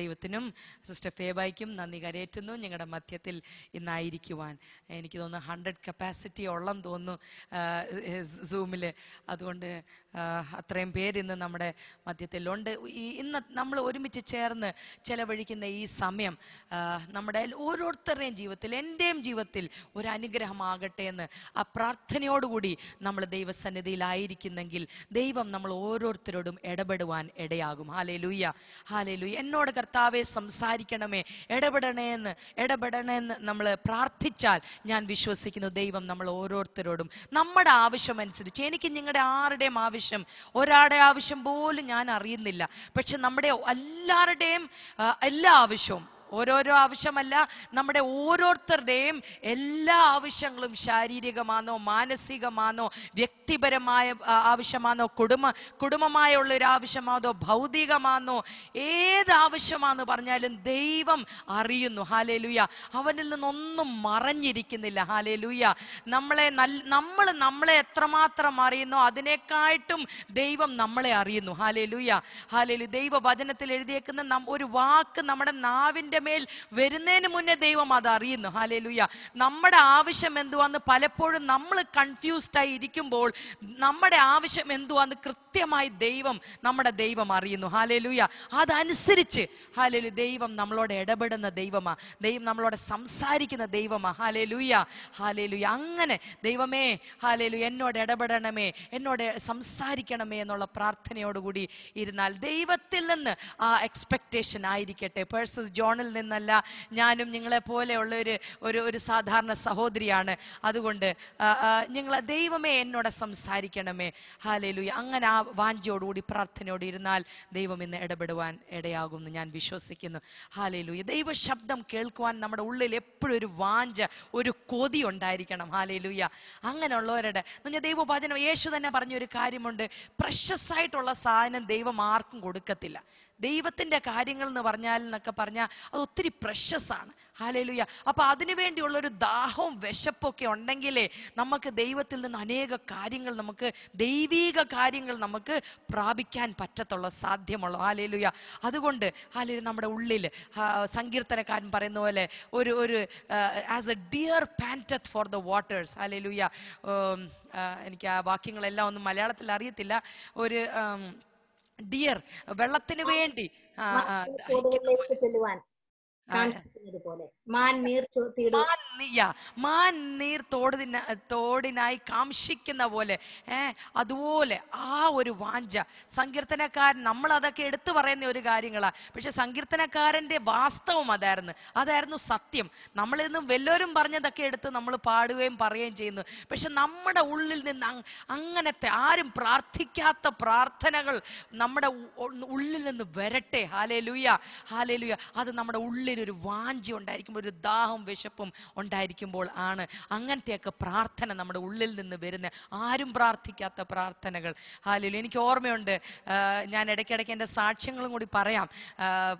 ദൈവത്തിനും സിസ്റ്റർ ഫേബായ്ക്കും നന്ദി കരയേറ്റുന്നു ഞങ്ങളുടെ മധ്യത്തിൽ ഇന്നായിരിക്കുവാൻ എനിക്ക് തോന്നുന്നു ഹൺഡ്രഡ് കപ്പാസിറ്റി ഉള്ളം തോന്നുന്നു സൂമിൽ അതുകൊണ്ട് അത്രയും പേര് ഇന്ന് നമ്മുടെ മധ്യത്തിലുണ്ട് ഈ ഇന്ന് നമ്മൾ ഒരുമിച്ച് ചേർന്ന് ചെലവഴിക്കുന്ന ഈ സമയം നമ്മുടെ ഓരോരുത്തരുടെയും ജീവിതത്തിൽ എൻ്റെയും ജീവിതത്തിൽ ഒരു അനുഗ്രഹമാകട്ടെ എന്ന് ആ പ്രാർത്ഥനയോടുകൂടി നമ്മൾ ദൈവസന്നിധിയിലായിരിക്കുന്നെങ്കിൽ ദൈവം നമ്മൾ ഓരോരുത്തരോടും ഇടപെടുവാൻ ഇടയാകും ഹാലേ ലൂയ്യ ഹാലേ ലൂയ്യ എന്നോട് കർത്താവെ സംസാരിക്കണമേ ഇടപെടണേ എന്ന് ഇടപെടണേ എന്ന് നമ്മൾ പ്രാർത്ഥിച്ചാൽ ഞാൻ വിശ്വസിക്കുന്നു ദൈവം നമ്മൾ ഓരോരുത്തരോടും നമ്മുടെ ആവശ്യമനുസരിച്ച് എനിക്ക് നിങ്ങളുടെ ആരുടെയും ആവശ്യം ഒരാളുടെ ആവശ്യം പോലും ഞാൻ അറിയുന്നില്ല പക്ഷെ നമ്മുടെ എല്ലാവരുടെയും എല്ലാ ആവശ്യവും ഓരോരോ ആവശ്യമല്ല നമ്മുടെ ഓരോരുത്തരുടെയും എല്ലാ ആവശ്യങ്ങളും ശാരീരികമാണോ മാനസികമാണോ വ്യക്തിപരമായ ആവശ്യമാണോ കുടുംബ കുടുംബമായുള്ള ഒരു ആവശ്യമാണോ ഭൗതികമാണോ ഏത് ആവശ്യമാണെന്ന് പറഞ്ഞാലും ദൈവം അറിയുന്നു ഹാലേലുയ അവനിൽ നിന്നൊന്നും മറഞ്ഞിരിക്കുന്നില്ല ഹാലേലുയ നമ്മളെ നല്ല നമ്മൾ നമ്മളെ എത്രമാത്രം അറിയുന്നോ അതിനേക്കാട്ടും ദൈവം നമ്മളെ അറിയുന്നു ഹാലേലുയ ഹാലേലു ദൈവ വചനത്തിൽ എഴുതിയേക്കുന്ന ഒരു വാക്ക് നമ്മുടെ നാവിൻ്റെ നമ്മുടെ മേൽ വരുന്നതിന് മുന്നേ ദൈവം അത് അറിയുന്നു ഹാലേലുയ്യ നമ്മുടെ ആവശ്യം എന്തുവാന്ന് പലപ്പോഴും നമ്മൾ കൺഫ്യൂസ്ഡ് ആയി ഇരിക്കുമ്പോൾ നമ്മുടെ ആവശ്യം എന്തുവാന്ന് കൃത്യമായി ദൈവം നമ്മുടെ ദൈവം അറിയുന്നു ഹാലേലുയ്യ അതനുസരിച്ച് ഹാലേലു ദൈവം നമ്മളോട് ഇടപെടുന്ന ദൈവമാ ദൈവം നമ്മളോട് സംസാരിക്കുന്ന ദൈവമാ ഹാലേലുയ്യ ഹാലേലുയ്യ അങ്ങനെ ദൈവമേ ഹാലേലു എന്നോട് ഇടപെടണമേ എന്നോട് സംസാരിക്കണമേ എന്നുള്ള പ്രാർത്ഥനയോടുകൂടി ഇരുന്നാൽ ദൈവത്തിൽ നിന്ന് ആ എക്സ്പെക്റ്റേഷൻ ആയിരിക്കട്ടെ പേഴ്സസ് ജോണൽ നിന്നല്ല ഞാനും നിങ്ങളെ പോലെയുള്ള ഒരു ഒരു ഒരു സാധാരണ സഹോദരിയാണ് അതുകൊണ്ട് നിങ്ങൾ ദൈവമേ എന്നോട് സംസാരിക്കണമേ ഹാലേലു അങ്ങനെ ആ വാഞ്ചിയോടുകൂടി പ്രാർത്ഥനയോട് ഇരുന്നാൽ ദൈവം ഇന്ന് ഇടപെടുവാൻ ഇടയാകുമെന്ന് ഞാൻ വിശ്വസിക്കുന്നു ഹാലേലു ദൈവ ശബ്ദം കേൾക്കുവാൻ നമ്മുടെ ഉള്ളിൽ എപ്പോഴും ഒരു വാഞ്ച ഒരു കൊതി ഉണ്ടായിരിക്കണം ഹാലയിലൂയ അങ്ങനെയുള്ളവരുടെ നിങ്ങൾ ദൈവവചനം യേശു തന്നെ പറഞ്ഞൊരു കാര്യമുണ്ട് പ്രഷസ് ആയിട്ടുള്ള സാധനം ദൈവം ആർക്കും കൊടുക്കത്തില്ല ദൈവത്തിൻ്റെ കാര്യങ്ങൾ എന്ന് പറഞ്ഞാൽ എന്നൊക്കെ പറഞ്ഞാൽ അത് ഒത്തിരി പ്രഷസാണ് ഹാലയിലുയ അപ്പോൾ അതിനുവേണ്ടിയുള്ളൊരു ദാഹവും വിശപ്പൊക്കെ ഉണ്ടെങ്കിലേ നമുക്ക് ദൈവത്തിൽ നിന്ന് അനേക കാര്യങ്ങൾ നമുക്ക് ദൈവീക കാര്യങ്ങൾ നമുക്ക് പ്രാപിക്കാൻ പറ്റത്തുള്ള സാധ്യമുള്ളൂ ഹാലയിലുയ അതുകൊണ്ട് ഹാലയിൽ നമ്മുടെ ഉള്ളിൽ സങ്കീർത്തനക്കാരൻ പറയുന്ന പോലെ ഒരു ഒരു as a deer panteth for the waters hallelujah എനിക്ക് ആ വാക്യങ്ങളെല്ലാം ഒന്നും മലയാളത്തിൽ അറിയത്തില്ല ഒരു ഡിയർ വെള്ളത്തിന് വേണ്ടി പോലെ മാൻ മാൻ നീർ തോടിനായി കാംക്ഷിക്കുന്ന പോലെ ഏർ അതുപോലെ ആ ഒരു വാഞ്ച സങ്കീർത്തനക്കാരൻ നമ്മൾ അതൊക്കെ എടുത്തു പറയുന്ന ഒരു കാര്യങ്ങളാ പക്ഷെ സങ്കീർത്തനക്കാരന്റെ വാസ്തവം അതായിരുന്നു അതായിരുന്നു സത്യം നമ്മളിൽ നിന്നും വല്ലവരും പറഞ്ഞതൊക്കെ എടുത്ത് നമ്മൾ പാടുകയും പറയുകയും ചെയ്യുന്നു പക്ഷെ നമ്മുടെ ഉള്ളിൽ നിന്ന് അങ്ങനത്തെ ആരും പ്രാർത്ഥിക്കാത്ത പ്രാർത്ഥനകൾ നമ്മുടെ ഉള്ളിൽ നിന്ന് വരട്ടെ ഹാലേ ലുയ്യ ഹാലേ അത് നമ്മുടെ ഉള്ളിൽ ഒരു വാഞ്ചി ഉണ്ടായിരിക്കുമ്പോൾ ഒരു ദാഹം വിശപ്പും ഉണ്ടായിരിക്കുമ്പോൾ ആണ് അങ്ങനത്തെയൊക്കെ പ്രാർത്ഥന നമ്മുടെ ഉള്ളിൽ നിന്ന് വരുന്ന ആരും പ്രാർത്ഥിക്കാത്ത പ്രാർത്ഥനകൾ ഹാലിൽ എനിക്ക് ഓർമ്മയുണ്ട് ഞാൻ ഇടയ്ക്കിടയ്ക്ക് എൻ്റെ സാക്ഷ്യങ്ങളും കൂടി പറയാം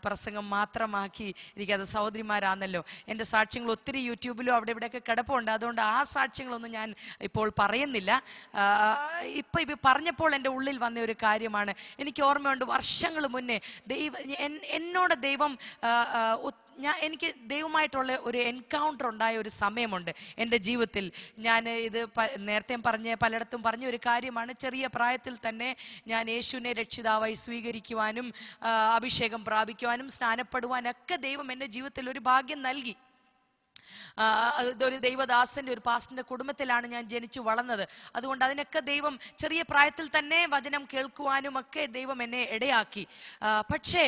പ്രസംഗം മാത്രമാക്കി ഇരിക്കാതെ സഹോദരിമാരാണല്ലോ എൻ്റെ സാക്ഷ്യങ്ങൾ ഒത്തിരി യൂട്യൂബിലും അവിടെ ഇവിടെയൊക്കെ കിടപ്പുണ്ട് അതുകൊണ്ട് ആ സാക്ഷ്യങ്ങളൊന്നും ഞാൻ ഇപ്പോൾ പറയുന്നില്ല ഇപ്പം ഇപ്പം പറഞ്ഞപ്പോൾ എൻ്റെ ഉള്ളിൽ വന്ന ഒരു കാര്യമാണ് എനിക്ക് ഓർമ്മയുണ്ട് വർഷങ്ങൾ മുന്നേ ദൈവം എന്നോട് ദൈവം ഞാൻ എനിക്ക് ദൈവമായിട്ടുള്ള ഒരു എൻകൗണ്ടർ ഉണ്ടായ ഒരു സമയമുണ്ട് എൻ്റെ ജീവിതത്തിൽ ഞാൻ ഇത് നേരത്തെ പറഞ്ഞ പലയിടത്തും പറഞ്ഞ ഒരു കാര്യമാണ് ചെറിയ പ്രായത്തിൽ തന്നെ ഞാൻ യേശുവിനെ രക്ഷിതാവായി സ്വീകരിക്കുവാനും അഭിഷേകം പ്രാപിക്കുവാനും സ്നാനപ്പെടുവാനൊക്കെ ദൈവം എൻ്റെ ജീവിതത്തിൽ ഒരു ഭാഗ്യം നൽകി ഒരു ദൈവദാസന്റെ ഒരു പാസ്റ്റിന്റെ കുടുംബത്തിലാണ് ഞാൻ ജനിച്ചു വളർന്നത് അതുകൊണ്ട് അതിനൊക്കെ ദൈവം ചെറിയ പ്രായത്തിൽ തന്നെ വചനം കേൾക്കുവാനും ഒക്കെ ദൈവം എന്നെ ഇടയാക്കി പക്ഷേ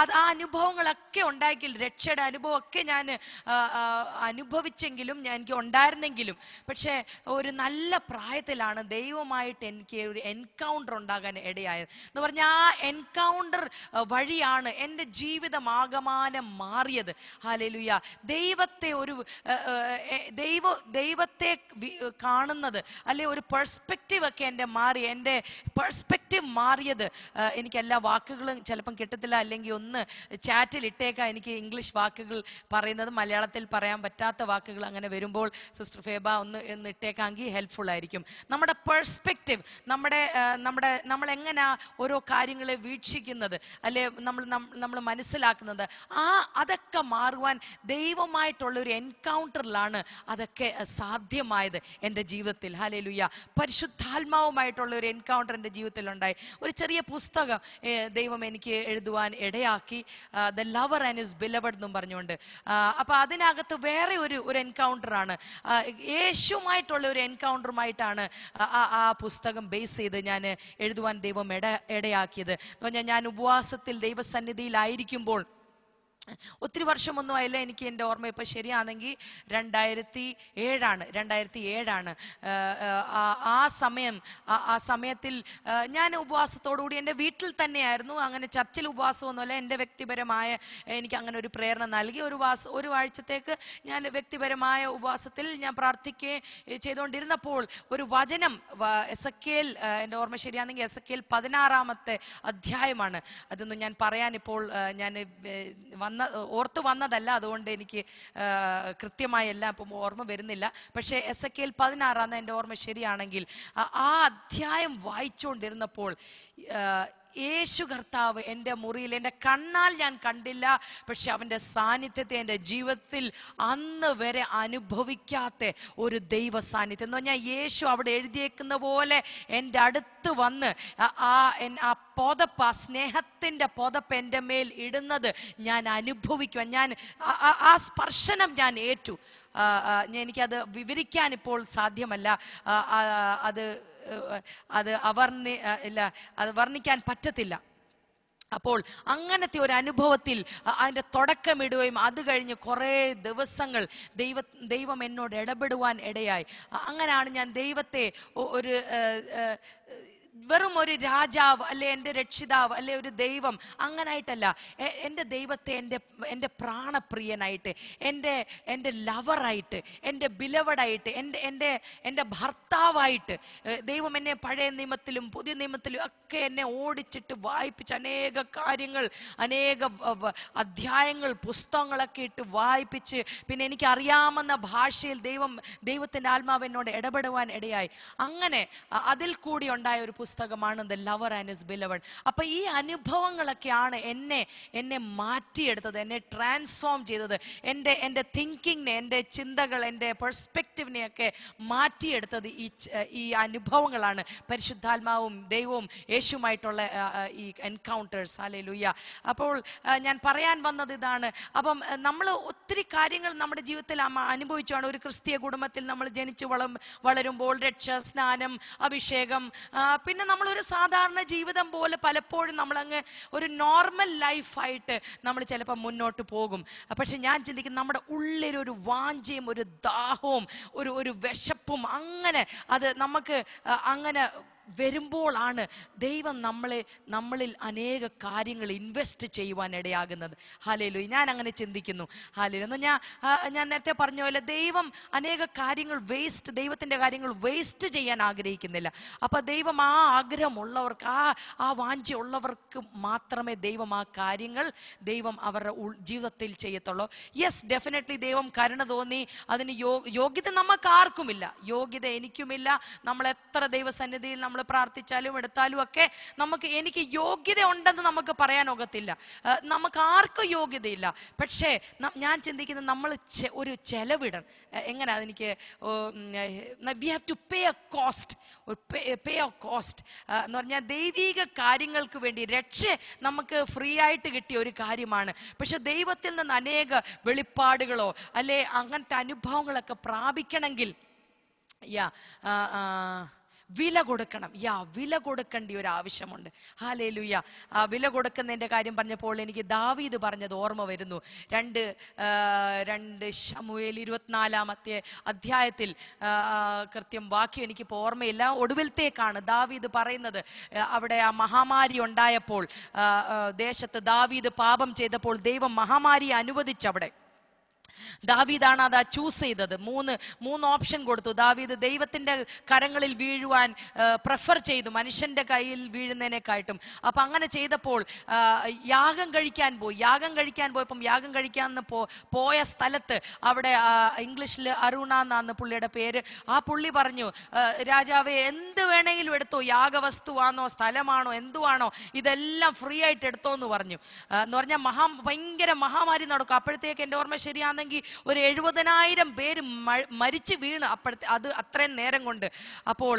അത് ആ അനുഭവങ്ങളൊക്കെ ഉണ്ടാക്കി രക്ഷയുടെ അനുഭവമൊക്കെ ഞാൻ അനുഭവിച്ചെങ്കിലും ഞാൻ എനിക്ക് ഉണ്ടായിരുന്നെങ്കിലും പക്ഷേ ഒരു നല്ല പ്രായത്തിലാണ് ദൈവമായിട്ട് എനിക്ക് ഒരു എൻകൗണ്ടർ ഉണ്ടാകാൻ ഇടയായത് എന്ന് പറഞ്ഞാൽ ആ എൻകൗണ്ടർ വഴിയാണ് എൻ്റെ ജീവിതമാകമാനം മാറിയത് ഹാലലുയ ദൈവത്തെ ഒരു ഒരു ദൈവ ദൈവത്തെ കാണുന്നത് അല്ലെ ഒരു പെർസ്പെക്റ്റീവ് ഒക്കെ എൻ്റെ മാറി എൻ്റെ പെർസ്പെക്റ്റീവ് മാറിയത് എനിക്ക് എല്ലാ വാക്കുകളും ചിലപ്പം കിട്ടത്തില്ല അല്ലെങ്കിൽ ഒന്ന് ചാറ്റിൽ ഇട്ടേക്കാം എനിക്ക് ഇംഗ്ലീഷ് വാക്കുകൾ പറയുന്നത് മലയാളത്തിൽ പറയാൻ പറ്റാത്ത വാക്കുകൾ അങ്ങനെ വരുമ്പോൾ സിസ്റ്റർ ഫേബ ഒന്ന് ഒന്ന് ഇട്ടേക്കാമെങ്കിൽ ഹെൽപ്ഫുൾ ആയിരിക്കും നമ്മുടെ പെർസ്പെക്റ്റീവ് നമ്മുടെ നമ്മുടെ നമ്മൾ എങ്ങനെ ഓരോ കാര്യങ്ങളെ വീക്ഷിക്കുന്നത് അല്ലെ നമ്മൾ നമ്മൾ മനസ്സിലാക്കുന്നത് ആ അതൊക്കെ മാറുവാൻ ദൈവമായിട്ടുള്ള ഒരു എൻകൗണ്ടറിലാണ് അതൊക്കെ സാധ്യമായത് എൻ്റെ ജീവിതത്തിൽ ഹലേലുയ്യ പരിശുദ്ധാത്മാവുമായിട്ടുള്ള ഒരു എൻകൗണ്ടർ എൻ്റെ ജീവിതത്തിൽ ഉണ്ടായി ഒരു ചെറിയ പുസ്തകം ദൈവം എനിക്ക് എഴുതുവാൻ ഇടയാക്കി the lover and his beloved എന്നും പറഞ്ഞുകൊണ്ട് അപ്പോൾ അതിനകത്ത് വേറെ ഒരു ഒരു എൻകൗണ്ടറാണ് യേശുമായിട്ടുള്ള ഒരു എൻകൗണ്ടറുമായിട്ടാണ് ആ പുസ്തകം ബേസ് ചെയ്ത് ഞാൻ എഴുതുവാൻ ദൈവം ഇട ഇടയാക്കിയത് എന്ന് പറഞ്ഞാൽ ഞാൻ ഉപവാസത്തിൽ ദൈവസന്നിധിയിലായിരിക്കുമ്പോൾ ഒത്തിരി വർഷമൊന്നും ആയില്ല എനിക്ക് എൻ്റെ ഓർമ്മ ഇപ്പം ശരിയാണെങ്കിൽ രണ്ടായിരത്തി ഏഴാണ് രണ്ടായിരത്തി ഏഴാണ് ആ സമയം ആ സമയത്തിൽ ഞാൻ ഉപവാസത്തോടുകൂടി എൻ്റെ വീട്ടിൽ തന്നെയായിരുന്നു അങ്ങനെ ചർച്ചിൽ ഉപവാസമൊന്നുമല്ല എൻ്റെ വ്യക്തിപരമായ എനിക്ക് അങ്ങനെ ഒരു പ്രേരണ നൽകി ഒരു വാസ ഒരു ആഴ്ചത്തേക്ക് ഞാൻ വ്യക്തിപരമായ ഉപവാസത്തിൽ ഞാൻ പ്രാർത്ഥിക്കുകയും ചെയ്തുകൊണ്ടിരുന്നപ്പോൾ ഒരു വചനം എസ് എ കെൽ എൻ്റെ ഓർമ്മ ശരിയാണെങ്കിൽ എസ് എ കെൽ പതിനാറാമത്തെ അധ്യായമാണ് അതൊന്നും ഞാൻ പറയാനിപ്പോൾ ഞാൻ വന്ന വന്ന ഓർത്ത് വന്നതല്ല അതുകൊണ്ട് എനിക്ക് കൃത്യമായി എല്ലാം ഇപ്പം ഓർമ്മ വരുന്നില്ല പക്ഷേ എസ് എ കെയിൽ പതിനാറാന്ന് എൻ്റെ ഓർമ്മ ശരിയാണെങ്കിൽ ആ അധ്യായം വായിച്ചുകൊണ്ടിരുന്നപ്പോൾ യേശു കർത്താവ് എൻ്റെ മുറിയിൽ എൻ്റെ കണ്ണാൽ ഞാൻ കണ്ടില്ല പക്ഷെ അവൻ്റെ സാന്നിധ്യത്തെ എൻ്റെ ജീവിതത്തിൽ അന്ന് വരെ അനുഭവിക്കാത്ത ഒരു ദൈവ സാന്നിധ്യം എന്ന് പറഞ്ഞാൽ യേശു അവിടെ എഴുതിയേക്കുന്ന പോലെ എൻ്റെ അടുത്ത് വന്ന് ആ ആ പോതപ്പ് ആ സ്നേഹത്തിൻ്റെ പോതപ്പ് എൻ്റെ മേൽ ഇടുന്നത് ഞാൻ അനുഭവിക്കുക ഞാൻ ആ സ്പർശനം ഞാൻ ഏറ്റു എനിക്കത് വിവരിക്കാൻ ഇപ്പോൾ സാധ്യമല്ല അത് അത് അവർണി ഇല്ല അത് വർണ്ണിക്കാൻ പറ്റത്തില്ല അപ്പോൾ അങ്ങനത്തെ ഒരു അനുഭവത്തിൽ അതിൻ്റെ തുടക്കമിടുകയും അത് കഴിഞ്ഞ് കുറേ ദിവസങ്ങൾ ദൈവ ദൈവം എന്നോട് ഇടപെടുവാൻ ഇടയായി അങ്ങനെയാണ് ഞാൻ ദൈവത്തെ ഒരു വെറും ഒരു രാജാവ് അല്ലെ എൻ്റെ രക്ഷിതാവ് അല്ലെ ഒരു ദൈവം അങ്ങനായിട്ടല്ല എൻ്റെ ദൈവത്തെ എൻ്റെ എൻ്റെ പ്രാണപ്രിയനായിട്ട് എൻ്റെ എൻ്റെ ലവറായിട്ട് എൻ്റെ ബിലവടായിട്ട് എൻ്റെ എൻ്റെ എൻ്റെ ഭർത്താവായിട്ട് ദൈവം എന്നെ പഴയ നിയമത്തിലും പുതിയ നിയമത്തിലും ഒക്കെ എന്നെ ഓടിച്ചിട്ട് വായിപ്പിച്ച് അനേക കാര്യങ്ങൾ അനേക അധ്യായങ്ങൾ പുസ്തകങ്ങളൊക്കെ ഇട്ട് വായിപ്പിച്ച് പിന്നെ എനിക്ക് അറിയാമെന്ന ഭാഷയിൽ ദൈവം ദൈവത്തിൻ്റെ ആത്മാവ് എന്നോട് ഇടപെടുവാൻ ഇടയായി അങ്ങനെ അതിൽ കൂടി ഉണ്ടായ ഒരു പുസ്തകമാണ് the lover and his beloved അപ്പം ഈ അനുഭവങ്ങളൊക്കെയാണ് എന്നെ എന്നെ മാറ്റിയെടുത്തത് എന്നെ ട്രാൻസ്ഫോം ചെയ്തത് എൻ്റെ എൻ്റെ തിങ്കിങ്ങിനെ എൻ്റെ ചിന്തകൾ എൻ്റെ പെർസ്പെക്റ്റീവിനെയൊക്കെ മാറ്റിയെടുത്തത് ഈ ഈ അനുഭവങ്ങളാണ് പരിശുദ്ധാത്മാവും ദൈവവും യേശുമായിട്ടുള്ള ഈ എൻകൗണ്ടേഴ്സ് അല്ലെ ലുയ്യ അപ്പോൾ ഞാൻ പറയാൻ വന്നത് ഇതാണ് അപ്പം നമ്മൾ ഒത്തിരി കാര്യങ്ങൾ നമ്മുടെ ജീവിതത്തിൽ അനുഭവിച്ചാണ് ഒരു ക്രിസ്തീയ കുടുംബത്തിൽ നമ്മൾ ജനിച്ചു വളം വളരുമ്പോൾ രക്ഷ സ്നാനം അഭിഷേകം പിന്നെ നമ്മളൊരു സാധാരണ ജീവിതം പോലെ പലപ്പോഴും നമ്മളങ്ങ് ഒരു നോർമൽ ലൈഫായിട്ട് നമ്മൾ ചിലപ്പോൾ മുന്നോട്ട് പോകും പക്ഷെ ഞാൻ ചിന്തിക്കും നമ്മുടെ ഉള്ളിലൊരു വാഞ്ചയും ഒരു ദാഹവും ഒരു ഒരു വിശപ്പും അങ്ങനെ അത് നമുക്ക് അങ്ങനെ വരുമ്പോഴാണ് ദൈവം നമ്മളെ നമ്മളിൽ അനേക കാര്യങ്ങൾ ഇൻവെസ്റ്റ് ചെയ്യുവാൻ ഇടയാകുന്നത് ഹാലേലു ഞാൻ അങ്ങനെ ചിന്തിക്കുന്നു ഹാലേലു എന്ന് ഞാൻ ഞാൻ നേരത്തെ പറഞ്ഞ പോലെ ദൈവം അനേക കാര്യങ്ങൾ വേസ്റ്റ് ദൈവത്തിൻ്റെ കാര്യങ്ങൾ വേസ്റ്റ് ചെയ്യാൻ ആഗ്രഹിക്കുന്നില്ല അപ്പം ദൈവം ആ ആഗ്രഹമുള്ളവർക്ക് ആ ആ വാഞ്ചയുള്ളവർക്ക് മാത്രമേ ദൈവം ആ കാര്യങ്ങൾ ദൈവം അവരുടെ ജീവിതത്തിൽ ചെയ്യത്തുള്ളൂ യെസ് ഡെഫിനറ്റ്ലി ദൈവം കരുണ തോന്നി അതിന് യോഗ്യത നമുക്ക് ആർക്കുമില്ല യോഗ്യത എനിക്കുമില്ല നമ്മൾ എത്ര ദൈവസന്നിധിയിൽ നമ്മൾ നമ്മൾ പ്രാർത്ഥിച്ചാലും എടുത്താലും ഒക്കെ നമുക്ക് എനിക്ക് യോഗ്യത ഉണ്ടെന്ന് നമുക്ക് പറയാൻ ഒക്കത്തില്ല നമുക്ക് ആർക്കും യോഗ്യതയില്ല പക്ഷേ ഞാൻ ചിന്തിക്കുന്നത് നമ്മൾ ഒരു ചെലവിടണം എങ്ങനെ അതെനിക്ക് we have to pay a cost pay a cost എന്ന് പറഞ്ഞാൽ ദൈവിക കാര്യങ്ങൾക്ക് വേണ്ടി രക്ഷ നമുക്ക് ഫ്രീ ആയിട്ട് കിട്ടിയ ഒരു കാര്യമാണ് പക്ഷെ ദൈവത്തിൽ നിന്ന് അനേക വെളിപ്പാടുകളോ അല്ലെ അങ്ങനത്തെ അനുഭവങ്ങളൊക്കെ പ്രാപിക്കണമെങ്കിൽ യാ വില കൊടുക്കണം യാ വില കൊടുക്കേണ്ട ഒരു ആവശ്യമുണ്ട് ഹാലേ ലുയ്യ ആ വില കൊടുക്കുന്നതിൻ്റെ കാര്യം പറഞ്ഞപ്പോൾ എനിക്ക് ദാവീദ് പറഞ്ഞത് ഓർമ്മ വരുന്നു രണ്ട് രണ്ട് ഷമുയേൽ ഇരുപത്തിനാലാമത്തെ അധ്യായത്തിൽ കൃത്യം വാക്യം ഇപ്പോൾ ഓർമ്മയില്ല ഒടുവിലത്തേക്കാണ് ദാവീദ് പറയുന്നത് അവിടെ ആ മഹാമാരി ഉണ്ടായപ്പോൾ ദേശത്ത് ദാവീദ് പാപം ചെയ്തപ്പോൾ ദൈവം മഹാമാരി അനുവദിച്ചവിടെ ദാവീദാണ് അത് ചൂസ് ചെയ്തത് മൂന്ന് മൂന്ന് ഓപ്ഷൻ കൊടുത്തു ദാവീദ് ദൈവത്തിൻ്റെ കരങ്ങളിൽ വീഴുവാൻ പ്രഫർ ചെയ്തു മനുഷ്യൻ്റെ കയ്യിൽ വീഴുന്നതിനെക്കാട്ടും അപ്പം അങ്ങനെ ചെയ്തപ്പോൾ യാഗം കഴിക്കാൻ പോയി യാഗം കഴിക്കാൻ പോയപ്പം യാഗം കഴിക്കാൻ പോ പോയ സ്ഥലത്ത് അവിടെ ഇംഗ്ലീഷിൽ അരുണ എന്നാണ് പുള്ളിയുടെ പേര് ആ പുള്ളി പറഞ്ഞു രാജാവെ എന്ത് വേണമെങ്കിലും എടുത്തോ യാഗവസ്തുവാണോ സ്ഥലമാണോ എന്തുവാണോ ഇതെല്ലാം ഫ്രീ ആയിട്ട് എടുത്തോ എന്ന് പറഞ്ഞു എന്ന് പറഞ്ഞാൽ മഹാ ഭയങ്കര മഹാമാരി നടക്കും അപ്പോഴത്തേക്ക് എൻ്റെ ഓർമ്മ ശരിയാണെങ്കിൽ അല്ലെങ്കിൽ ഒരു എഴുപതിനായിരം പേര് മരിച്ചു വീണ് അപ്പോഴത്തെ അത് അത്രയും നേരം കൊണ്ട് അപ്പോൾ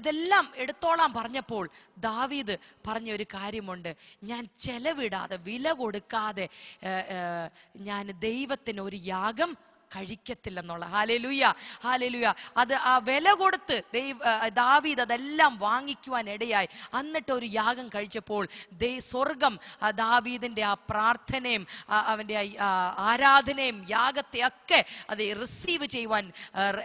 ഇതെല്ലാം എടുത്തോളാം പറഞ്ഞപ്പോൾ ദാവീദ് പറഞ്ഞ ഒരു കാര്യമുണ്ട് ഞാൻ ചെലവിടാതെ വില കൊടുക്കാതെ ഞാൻ ദൈവത്തിന് ഒരു യാഗം കഴിക്കത്തില്ലെന്നുള്ള ഹാലലുയ ഹാലലുയ അത് ആ വില കൊടുത്ത് ദൈവ ദാവീദ് അതെല്ലാം വാങ്ങിക്കുവാൻ ഇടയായി എന്നിട്ട് ഒരു യാഗം കഴിച്ചപ്പോൾ ദൈ സ്വർഗം ദാവീദിൻ്റെ ആ പ്രാർത്ഥനയും അവൻ്റെ ആരാധനയും യാഗത്തെ ഒക്കെ അത് റിസീവ് ചെയ്യുവാൻ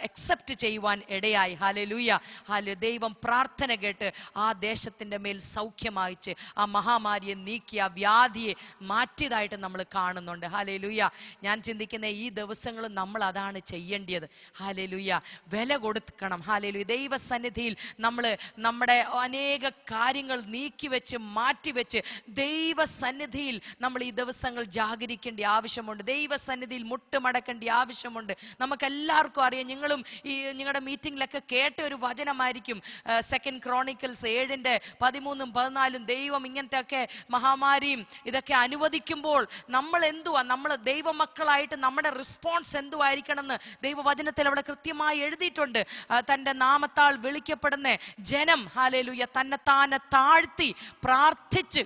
അക്സെപ്റ്റ് ചെയ്യുവാൻ ഇടയായി ഹാലലുയ ഹാല ദൈവം പ്രാർത്ഥന കേട്ട് ആ ദേശത്തിൻ്റെ മേൽ സൗഖ്യമായിച്ച് ആ മഹാമാരിയെ നീക്കി ആ വ്യാധിയെ മാറ്റിയതായിട്ട് നമ്മൾ കാണുന്നുണ്ട് ഹാലലുയ ഞാൻ ചിന്തിക്കുന്ന ഈ ദിവസങ്ങൾ നമ്മൾ അതാണ് ചെയ്യേണ്ടത് ഹാലലുയ്യ വില കൊടുക്കണം ഹാലലു ദൈവസന്നിധിയിൽ നമ്മൾ നമ്മുടെ അനേക കാര്യങ്ങൾ നീക്കിവെച്ച് മാറ്റിവെച്ച് ദൈവസന്നിധിയിൽ നമ്മൾ ഈ ദിവസങ്ങൾ ജാഗരിക്കേണ്ട ആവശ്യമുണ്ട് ദൈവസന്നിധിയിൽ മുട്ടുമടക്കേണ്ട ആവശ്യമുണ്ട് നമുക്കെല്ലാവർക്കും അറിയാം നിങ്ങളും ഈ നിങ്ങളുടെ മീറ്റിങ്ങിലൊക്കെ കേട്ട ഒരു വചനമായിരിക്കും സെക്കൻഡ് ക്രോണിക്കൽസ് ഏഴിൻ്റെ പതിമൂന്നും പതിനാലും ദൈവം ഇങ്ങനത്തെ ഒക്കെ മഹാമാരിയും ഇതൊക്കെ അനുവദിക്കുമ്പോൾ നമ്മൾ എന്തുവാ നമ്മൾ ദൈവമക്കളായിട്ട് നമ്മുടെ റിസ്പോൺസ് എന്ന് ദൈവവചനത്തിൽ അവിടെ കൃത്യമായി എഴുതിയിട്ടുണ്ട് തൻ്റെ നാമത്താൽ വിളിക്കപ്പെടുന്ന ജനം ഹാലേലുയ തന്നെത്താനെ താഴ്ത്തി പ്രാർത്ഥിച്ച്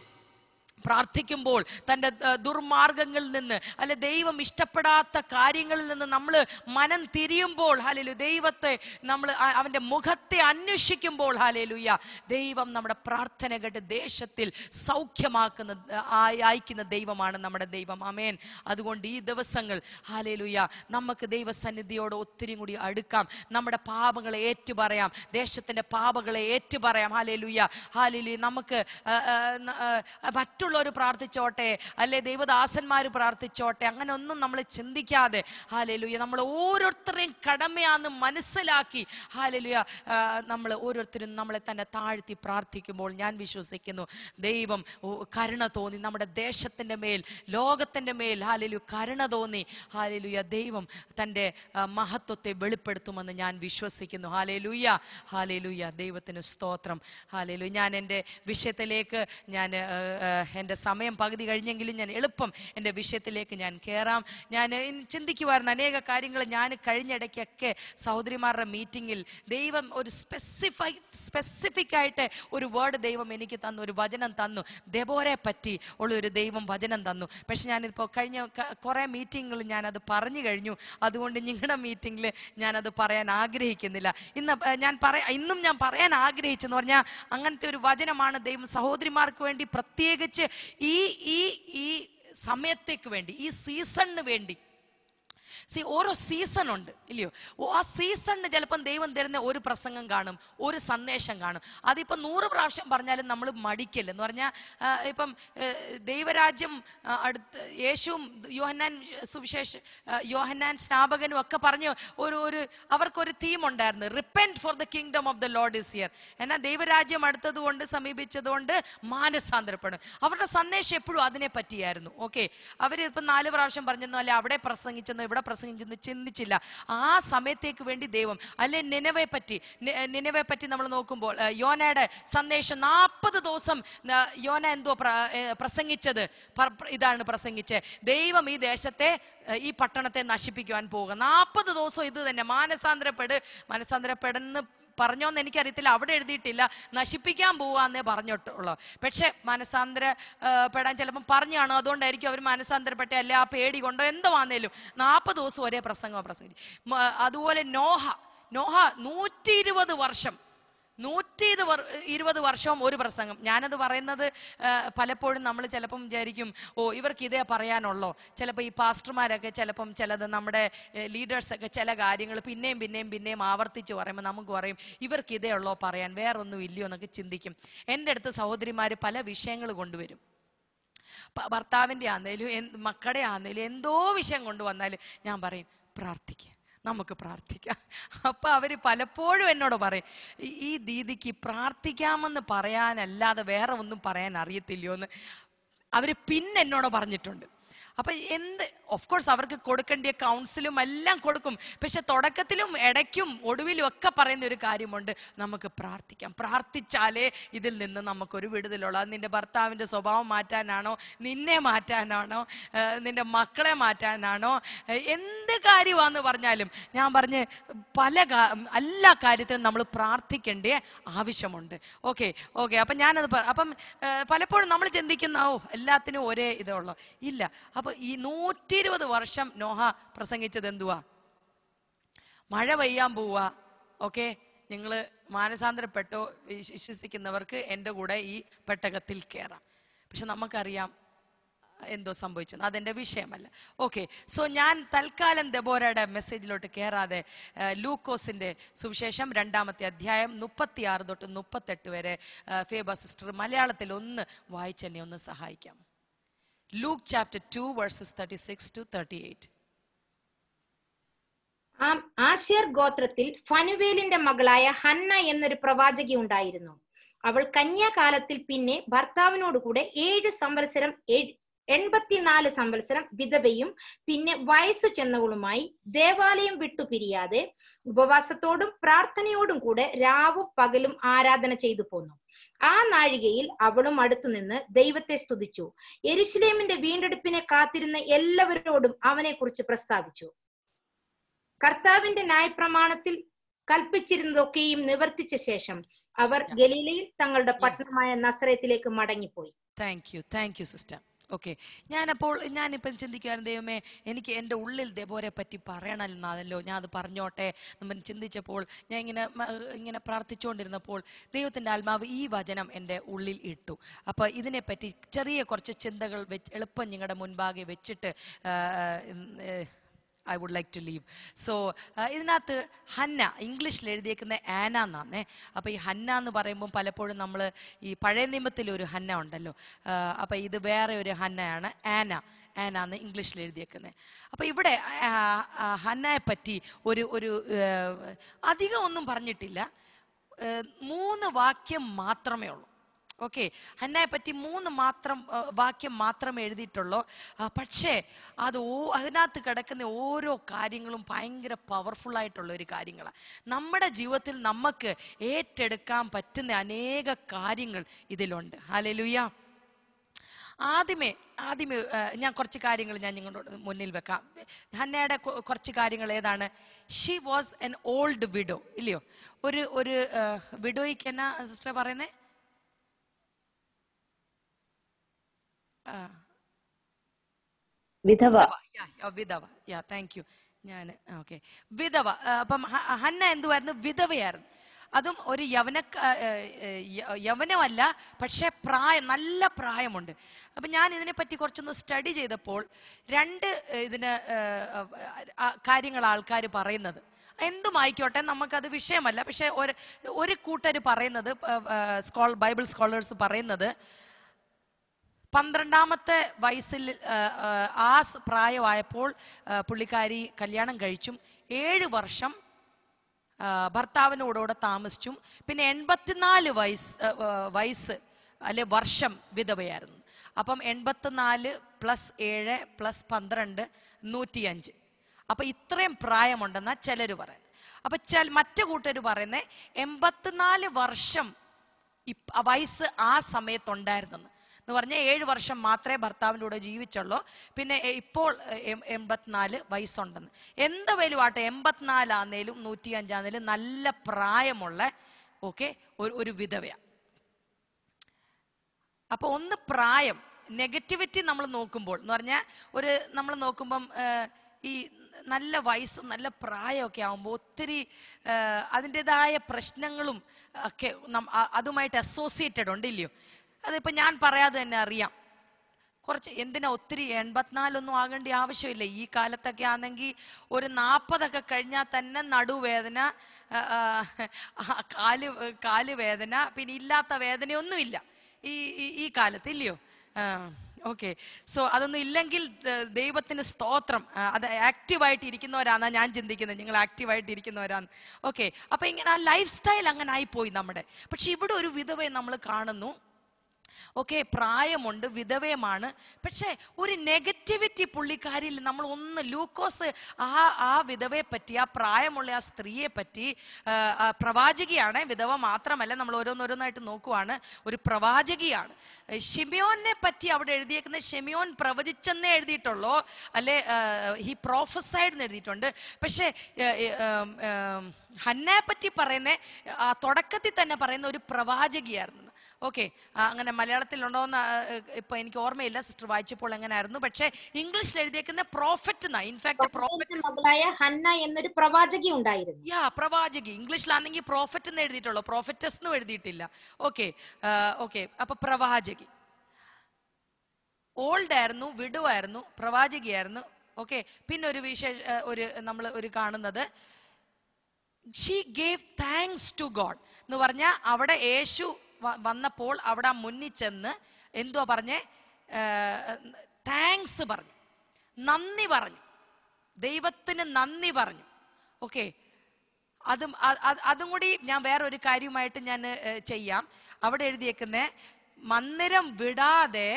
പ്രാർത്ഥിക്കുമ്പോൾ തൻ്റെ ദുർമാർഗങ്ങളിൽ നിന്ന് അല്ലെ ദൈവം ഇഷ്ടപ്പെടാത്ത കാര്യങ്ങളിൽ നിന്ന് നമ്മൾ മനം തിരിയുമ്പോൾ ഹാലേലു ദൈവത്തെ നമ്മൾ അവൻ്റെ മുഖത്തെ അന്വേഷിക്കുമ്പോൾ ഹാലേലുയ്യ ദൈവം നമ്മുടെ പ്രാർത്ഥന കേട്ട് ദേശത്തിൽ സൗഖ്യമാക്കുന്ന അയക്കുന്ന ദൈവമാണ് നമ്മുടെ ദൈവം അമേൻ അതുകൊണ്ട് ഈ ദിവസങ്ങൾ ഹാലേലുയ്യ നമുക്ക് ദൈവസന്നിധിയോട് ഒത്തിരി കൂടി അടുക്കാം നമ്മുടെ പാപങ്ങളെ ഏറ്റുപറയാം ദേശത്തിൻ്റെ പാപങ്ങളെ ഏറ്റുപറയാം ഹാലേലുയ്യ ഹാലേലു നമുക്ക് മറ്റുള്ള ഉള്ളവർ പ്രാർത്ഥിച്ചോട്ടെ അല്ലെ ദൈവദാസന്മാർ പ്രാർത്ഥിച്ചോട്ടെ അങ്ങനെ ഒന്നും നമ്മൾ ചിന്തിക്കാതെ ഹാലലുയ നമ്മൾ ഓരോരുത്തരെയും കടമയാന്ന് മനസ്സിലാക്കി ഹാലലുയ നമ്മൾ ഓരോരുത്തരും നമ്മളെ തന്നെ താഴ്ത്തി പ്രാർത്ഥിക്കുമ്പോൾ ഞാൻ വിശ്വസിക്കുന്നു ദൈവം കരുണ തോന്നി നമ്മുടെ ദേശത്തിൻ്റെ മേൽ ലോകത്തിൻ്റെ മേൽ ഹാലലു കരുണ തോന്നി ഹാലലുയ ദൈവം തൻ്റെ മഹത്വത്തെ വെളിപ്പെടുത്തുമെന്ന് ഞാൻ വിശ്വസിക്കുന്നു ഹാലലുയ ഹാലലുയ ദൈവത്തിന് സ്തോത്രം ഹാലലു ഞാൻ എൻ്റെ വിഷയത്തിലേക്ക് ഞാൻ എൻ്റെ സമയം പകുതി കഴിഞ്ഞെങ്കിലും ഞാൻ എളുപ്പം എൻ്റെ വിഷയത്തിലേക്ക് ഞാൻ കയറാം ഞാൻ ചിന്തിക്കുമായിരുന്നു അനേക കാര്യങ്ങൾ ഞാൻ കഴിഞ്ഞിടയ്ക്കൊക്കെ സഹോദരിമാരുടെ മീറ്റിങ്ങിൽ ദൈവം ഒരു സ്പെസിഫൈ സ്പെസിഫിക് ആയിട്ട് ഒരു വേർഡ് ദൈവം എനിക്ക് തന്നു ഒരു വചനം തന്നു ദബോരെ പറ്റി ഉള്ള ഒരു ദൈവം വചനം തന്നു പക്ഷെ ഞാനിപ്പോൾ കഴിഞ്ഞ കുറേ മീറ്റിങ്ങുകൾ ഞാനത് പറഞ്ഞു കഴിഞ്ഞു അതുകൊണ്ട് നിങ്ങളുടെ മീറ്റിങ്ങിൽ ഞാനത് പറയാൻ ആഗ്രഹിക്കുന്നില്ല ഇന്ന് ഞാൻ പറയാ ഇന്നും ഞാൻ പറയാൻ ആഗ്രഹിച്ചെന്ന് പറഞ്ഞാൽ അങ്ങനത്തെ ഒരു വചനമാണ് ദൈവം സഹോദരിമാർക്ക് വേണ്ടി പ്രത്യേകിച്ച് ഈ ഈ ഈ സമയത്തേക്ക് വേണ്ടി ഈ സീസണിന് വേണ്ടി സി ഓരോ സീസൺ ഉണ്ട് ഇല്ലയോ ആ സീസണിന് ചിലപ്പം ദൈവം തരുന്ന ഒരു പ്രസംഗം കാണും ഒരു സന്ദേശം കാണും അതിപ്പം നൂറ് പ്രാവശ്യം പറഞ്ഞാലും നമ്മൾ മടിക്കില്ല എന്ന് പറഞ്ഞാൽ ഇപ്പം ദൈവരാജ്യം അടുത്ത് യേശുവും യോഹന്നാൻ സുവിശേഷ യോഹന്നാൻ സ്നാപകനും ഒക്കെ പറഞ്ഞ് ഒരു ഒരു അവർക്കൊരു തീം ഉണ്ടായിരുന്നു repent for the kingdom of the lord is near എന്നാൽ ദൈവരാജ്യം അടുത്തതുകൊണ്ട് സമീപിച്ചതുകൊണ്ട് മാനസാന്തരപ്പെടും അവരുടെ സന്ദേശം എപ്പോഴും അതിനെ പറ്റിയായിരുന്നു ഓക്കെ അവർ ഇപ്പം നാല് പ്രാവശ്യം പറഞ്ഞെന്നോ അല്ലെ അവിടെ പ്രസംഗിച്ചെന്നോ ഇവിടെ പ്രസംഗം ചെന്ന് ചിന്തിച്ചില്ല ആ സമയത്തേക്ക് വേണ്ടി ദൈവം അല്ലെ നിലവെ പറ്റി നിലവെ പറ്റി നമ്മൾ നോക്കുമ്പോൾ യോനയുടെ സന്ദേശം നാൽപ്പത് ദിവസം യോന എന്തോ പ്രസംഗിച്ചത് ഇതാണ് പ്രസംഗിച്ചത് ദൈവം ഈ ദേശത്തെ ഈ പട്ടണത്തെ നശിപ്പിക്കുവാൻ പോകുക നാൽപ്പത് ദിവസം ഇത് തന്നെ മാനസാന്തരപ്പെട് മാനസാന്തരപ്പെടുന്ന പറഞ്ഞോന്ന് എനിക്കറിയത്തില്ല അവിടെ എഴുതിയിട്ടില്ല നശിപ്പിക്കാൻ പോവാന്നേ പറഞ്ഞിട്ടുള്ളൂ പക്ഷെ മനസാന്തരപ്പെടാൻ ചിലപ്പം പറഞ്ഞാണോ അതുകൊണ്ടായിരിക്കും അവർ മനസാന്തരപ്പെട്ട അല്ലെ ആ പേടി കൊണ്ടോ എന്തോ ആന്നേലും നാൽപ്പത് ദിവസം ഒരേ പ്രസംഗം പ്രസംഗിച്ചു അതുപോലെ നോഹ നോഹ നൂറ്റി ഇരുപത് വർഷം നൂറ്റി ഇരുപത് വർഷവും ഒരു പ്രസംഗം ഞാനത് പറയുന്നത് പലപ്പോഴും നമ്മൾ ചിലപ്പം വിചാരിക്കും ഓ ഇവർക്ക് ഇതേ പറയാനുള്ളോ ചിലപ്പോൾ ഈ പാസ്റ്റർമാരൊക്കെ ചിലപ്പം ചിലത് നമ്മുടെ ലീഡേഴ്സൊക്കെ ചില കാര്യങ്ങൾ പിന്നെയും പിന്നെയും പിന്നെയും ആവർത്തിച്ച് പറയുമ്പോൾ നമുക്ക് പറയും ഇവർക്ക് ഇതേ ഉള്ളോ പറയാൻ വേറൊന്നും ഇല്ലയോ എന്നൊക്കെ ചിന്തിക്കും എൻ്റെ അടുത്ത് സഹോദരിമാർ പല വിഷയങ്ങൾ കൊണ്ടുവരും ഭർത്താവിൻ്റെ ആന്നേലും മക്കളുടെ ആന്നേലും എന്തോ വിഷയം കൊണ്ടുവന്നാലും ഞാൻ പറയും പ്രാർത്ഥിക്കുക നമുക്ക് പ്രാർത്ഥിക്കാം അപ്പം അവർ പലപ്പോഴും എന്നോട് പറയും ഈ ദീദിക്ക് പ്രാർത്ഥിക്കാമെന്ന് പറയാനല്ലാതെ വേറെ ഒന്നും പറയാൻ അറിയത്തില്ലയോ എന്ന് അവർ പിന്നെ എന്നോട് പറഞ്ഞിട്ടുണ്ട് അപ്പൊ എന്ത് ഓഫ് കോഴ്സ് അവർക്ക് കൊടുക്കേണ്ട കൗൺസിലും എല്ലാം കൊടുക്കും പക്ഷെ തുടക്കത്തിലും ഇടയ്ക്കും ഒടുവിലും ഒക്കെ പറയുന്ന ഒരു കാര്യമുണ്ട് നമുക്ക് പ്രാർത്ഥിക്കാം പ്രാർത്ഥിച്ചാലേ ഇതിൽ നിന്ന് നമുക്കൊരു വിടുതലുള്ളൂ അത് നിന്റെ ഭർത്താവിൻ്റെ സ്വഭാവം മാറ്റാനാണോ നിന്നെ മാറ്റാനാണോ നിന്റെ മക്കളെ മാറ്റാനാണോ എന്ത് കാര്യമാണെന്ന് പറഞ്ഞാലും ഞാൻ പറഞ്ഞ് പല എല്ലാ കാര്യത്തിനും നമ്മൾ പ്രാർത്ഥിക്കേണ്ട ആവശ്യമുണ്ട് ഓക്കെ ഓക്കെ അപ്പം ഞാനത് അപ്പം പലപ്പോഴും നമ്മൾ ചിന്തിക്കുന്ന ഓ എല്ലാത്തിനും ഒരേ ഇതേ ഉള്ളു ഇല്ല അപ്പൊ ഈ നൂറ്റി ഇരുപത് വർഷം നോഹ പ്രസംഗിച്ചത് എന്തുവാ മഴ പെയ്യാൻ പോവുക ഓക്കെ നിങ്ങൾ മാനസാന്തരപ്പെട്ടോ വിശ്വസിക്കുന്നവർക്ക് എൻ്റെ കൂടെ ഈ പെട്ടകത്തിൽ കയറാം പക്ഷെ നമുക്കറിയാം എന്തോ സംഭവിച്ചു അതെൻ്റെ വിഷയമല്ല ഓക്കെ സോ ഞാൻ തൽക്കാലം ദബോരയുടെ മെസ്സേജിലോട്ട് കയറാതെ ലൂക്കോസിൻ്റെ സുവിശേഷം രണ്ടാമത്തെ അധ്യായം മുപ്പത്തിയാറ് തൊട്ട് മുപ്പത്തെട്ട് വരെ ഫേബ സിസ്റ്റർ മലയാളത്തിൽ ഒന്ന് വായിച്ചെന്നെ ഒന്ന് സഹായിക്കാം Luke chapter 2, verses 36 to 38. Asher ഗോത്രത്തിൽ ഫനുവേലിന്റെ മകളായ ഹന്ന എന്നൊരു പ്രവാചകി ഉണ്ടായിരുന്നു അവൾ കന്യാകാലത്തിൽ പിന്നെ ഭർത്താവിനോട് കൂടെ ഏഴ് സംവത്സരം എൺപത്തിനാല് സംവത്സരം വിധവയും പിന്നെ വയസ്സു ചെന്നവളുമായി ദേവാലയം പിരിയാതെ ഉപവാസത്തോടും പ്രാർത്ഥനയോടും കൂടെ രാവും പകലും ആരാധന ചെയ്തു പോന്നു ആ നാഴികയിൽ അവളും അടുത്തുനിന്ന് ദൈവത്തെ സ്തുതിച്ചു എരിശിലേമിന്റെ വീണ്ടെടുപ്പിനെ കാത്തിരുന്ന എല്ലാവരോടും അവനെക്കുറിച്ച് പ്രസ്താവിച്ചു കർത്താവിന്റെ ന്യായപ്രമാണത്തിൽ കൽപ്പിച്ചിരുന്നതൊക്കെയും നിവർത്തിച്ച ശേഷം അവർ ഗലീലയിൽ തങ്ങളുടെ പട്ടണമായ നസ്രയത്തിലേക്ക് മടങ്ങിപ്പോയി thank you thank you sister okay ഞാനപ്പോൾ ഞാനിപ്പം ചിന്തിക്കുകയാണ് ദൈവമേ എനിക്ക് എൻ്റെ ഉള്ളിൽ ദേവോരെ പറ്റി പറയണമെന്നാണല്ലോ ഞാൻ അത് പറഞ്ഞോട്ടെ നമ്മൾ ചിന്തിച്ചപ്പോൾ ഞാൻ ഇങ്ങനെ ഇങ്ങനെ പ്രാർത്ഥിച്ചുകൊണ്ടിരുന്നപ്പോൾ ദൈവത്തിൻ്റെ ആത്മാവ് ഈ വചനം എൻ്റെ ഉള്ളിൽ ഇട്ടു അപ്പോൾ ഇതിനെപ്പറ്റി ചെറിയ കുറച്ച് ചിന്തകൾ എളുപ്പം നിങ്ങളുടെ മുൻപാകെ വെച്ചിട്ട് I would like to leave so ഇതിനകത്ത് ഹന്ന ഇംഗ്ലീഷിൽ എഴുതിയേക്കുന്ന ആന എന്നാന്നേ അപ്പോൾ ഈ ഹന്ന എന്ന് പറയുമ്പോൾ പലപ്പോഴും നമ്മൾ ഈ പഴയ നിയമത്തിൽ ഒരു ഹന്ന ഉണ്ടല്ലോ അപ്പോൾ ഇത് വേറെ ഒരു ഹന്നയാണ് ആന ആന എന്ന് ഇംഗ്ലീഷിൽ എഴുതിയേക്കുന്നത് അപ്പോൾ ഇവിടെ ഹന്നയെ പറ്റി ഒരു ഒരു അധികം ഒന്നും പറഞ്ഞിട്ടില്ല മൂന്ന് വാക്യം മാത്രമേ ഉള്ളൂ ഓക്കെ ഹന്നയെ പറ്റി മൂന്ന് മാത്രം വാക്യം മാത്രം എഴുതിയിട്ടുള്ളൂ പക്ഷേ അത് ഓ അതിനകത്ത് കിടക്കുന്ന ഓരോ കാര്യങ്ങളും ഭയങ്കര പവർഫുൾ ആയിട്ടുള്ള ഒരു കാര്യങ്ങളാണ് നമ്മുടെ ജീവിതത്തിൽ നമുക്ക് ഏറ്റെടുക്കാൻ പറ്റുന്ന അനേക കാര്യങ്ങൾ ഇതിലുണ്ട് ഹാലലുയ്യ ആദ്യമേ ആദ്യമേ ഞാൻ കുറച്ച് കാര്യങ്ങൾ ഞാൻ നിങ്ങളോട് മുന്നിൽ വെക്കാം ഹന്നയുടെ കുറച്ച് കാര്യങ്ങൾ ഏതാണ് she was an old widow ഇല്ലയോ ഒരു ഒരു വിഡോയ്ക്ക് എന്നാ സിസ്റ്റർ പറയുന്നത് വിധവ വിധവ യാ താങ്ക് യു ഞാൻ ഓക്കെ വിധവ അപ്പം ഹന്ന എന്തുവായിരുന്നു വിധവയായിരുന്നു അതും ഒരു യവന യവനമല്ല പക്ഷേ പ്രായം നല്ല പ്രായമുണ്ട് അപ്പം ഞാൻ ഇതിനെപ്പറ്റി കുറച്ചൊന്ന് സ്റ്റഡി ചെയ്തപ്പോൾ രണ്ട് ഇതിന് കാര്യങ്ങൾ ആൾക്കാർ പറയുന്നത് എന്തുമായിക്കോട്ടെ നമുക്കത് വിഷയമല്ല പക്ഷേ ഒരു ഒരു കൂട്ടർ പറയുന്നത് സ്കോൾ ബൈബിൾ സ്കോളേഴ്സ് പറയുന്നത് പന്ത്രണ്ടാമത്തെ വയസ്സിൽ ആ പ്രായമായപ്പോൾ പുള്ളിക്കാരി കല്യാണം കഴിച്ചും ഏഴ് വർഷം ഭർത്താവിനോടുകൂടെ താമസിച്ചും പിന്നെ എൺപത്തിനാല് വയസ്സ് വയസ്സ് അല്ലെ വർഷം വിധവയായിരുന്നു അപ്പം എൺപത്തിനാല് പ്ലസ് ഏഴ് പ്ലസ് പന്ത്രണ്ട് നൂറ്റിയഞ്ച് അപ്പം ഇത്രയും പ്രായമുണ്ടെന്നാണ് ചിലർ പറയുന്നത് അപ്പം ചെ മറ്റു കൂട്ടർ പറയുന്നത് എൺപത്തിനാല് വർഷം വയസ്സ് ആ സമയത്തുണ്ടായിരുന്നെന്ന് എന്ന് പറഞ്ഞാൽ ഏഴ് വർഷം മാത്രമേ ഭർത്താവിൻ്റെ കൂടെ ജീവിച്ചുള്ളൂ പിന്നെ ഇപ്പോൾ എൺപത്തിനാല് വയസ്സുണ്ടെന്ന് എന്ത് വലിയ ആട്ടെ എൺപത്തിനാലാന്നേലും നൂറ്റി അഞ്ചാന്നേലും നല്ല പ്രായമുള്ള ഓക്കെ ഒരു ഒരു വിധവയാണ് അപ്പൊ ഒന്ന് പ്രായം നെഗറ്റിവിറ്റി നമ്മൾ നോക്കുമ്പോൾ എന്ന് പറഞ്ഞാൽ ഒരു നമ്മൾ നോക്കുമ്പം ഈ നല്ല വയസ്സും നല്ല പ്രായമൊക്കെ ആകുമ്പോൾ ഒത്തിരി അതിൻ്റെതായ പ്രശ്നങ്ങളും ഒക്കെ അതുമായിട്ട് അസോസിയേറ്റഡ് ഉണ്ട് ഇല്ലയോ അതിപ്പോൾ ഞാൻ പറയാതെ തന്നെ അറിയാം കുറച്ച് എന്തിനാ ഒത്തിരി എൺപത്തിനാലൊന്നും ആകേണ്ട ആവശ്യമില്ല ഈ കാലത്തൊക്കെ ആണെങ്കിൽ ഒരു നാൽപ്പതൊക്കെ കഴിഞ്ഞാൽ തന്നെ നടുവേദന കാല് വേദന പിന്നെ ഇല്ലാത്ത വേദനയൊന്നുമില്ല ഈ ഈ കാലത്ത് ഇല്ലയോ ഓക്കെ സോ അതൊന്നും ഇല്ലെങ്കിൽ ദൈവത്തിന് സ്തോത്രം അത് ആക്റ്റീവായിട്ട് ഇരിക്കുന്നവരാണെന്നാണ് ഞാൻ ചിന്തിക്കുന്നത് നിങ്ങൾ ആക്റ്റീവായിട്ട് ഇരിക്കുന്നവരാണ് ഓക്കെ അപ്പം ഇങ്ങനെ ആ ലൈഫ് സ്റ്റൈൽ അങ്ങനെ ആയിപ്പോയി നമ്മുടെ പക്ഷെ ഇവിടെ ഒരു വിധവയെ നമ്മൾ കാണുന്നു ഓക്കെ പ്രായമുണ്ട് വിധവയമാണ് പക്ഷേ ഒരു നെഗറ്റിവിറ്റി പുള്ളിക്കാരിൽ നമ്മൾ ഒന്ന് ലൂക്കോസ് ആ ആ വിധവയെ പറ്റി ആ പ്രായമുള്ള ആ സ്ത്രീയെ പറ്റി പ്രവാചകിയാണ് വിധവ മാത്രമല്ല നമ്മൾ ഓരോന്നോരോന്നായിട്ട് നോക്കുവാണ് ഒരു പ്രവാചകിയാണ് ഷെമിയോനെ പറ്റി അവിടെ എഴുതിയേക്കുന്ന ഷെമിയോൻ പ്രവചിച്ചെന്നേ എഴുതിയിട്ടുള്ളൂ അല്ലെ ഹി പ്രോഫസൈഡ് എഴുതിയിട്ടുണ്ട് പക്ഷേ ഹന്നയെ പറ്റി പറയുന്ന ആ തുടക്കത്തിൽ തന്നെ പറയുന്ന ഒരു പ്രവാചകിയായിരുന്നു ഓക്കെ അങ്ങനെ മലയാളത്തിലുണ്ടോയെന്ന് ഇപ്പൊ എനിക്ക് ഓർമ്മയില്ല സിസ്റ്റർ വായിച്ചപ്പോൾ എങ്ങനെയായിരുന്നു പക്ഷേ ഇംഗ്ലീഷിൽ എഴുതിയേക്കുന്ന പ്രോഫറ്റ് എന്നാ ഇൻഫാക്ട് പ്രോഫറ്റ് ഹന്ന എന്നൊരു പ്രവാചകി ഉണ്ടായിരുന്നു യാ പ്രവാചകി ഇംഗ്ലീഷിലാണെങ്കിൽ പ്രോഫറ്റ് എന്ന് എഴുതിയിട്ടുള്ളൂ പ്രോഫറ്റസ് എന്ന് എഴുതിയിട്ടില്ല ഓക്കെ ഓക്കെ അപ്പൊ പ്രവാചകി ഓൾഡ് ആയിരുന്നു വിടുവായിരുന്നു പ്രവാചകിയായിരുന്നു ഓക്കെ പിന്നെ ഒരു വിശേഷ ഒരു നമ്മൾ ഒരു കാണുന്നത് she gave thanks to God എന്ന് പറഞ്ഞാൽ അവിടെ യേശു വന്നപ്പോൾ അവിടെ മുന്നിൽ ചെന്ന് എന്തുവാ പറഞ്ഞേ താങ്ക്സ് പറഞ്ഞു നന്ദി പറഞ്ഞു ദൈവത്തിന് നന്ദി പറഞ്ഞു ഓക്കെ അതും അതും കൂടി ഞാൻ വേറൊരു കാര്യമായിട്ട് ഞാൻ ചെയ്യാം അവിടെ എഴുതിയേക്കുന്ന മന്ദിരം വിടാതെ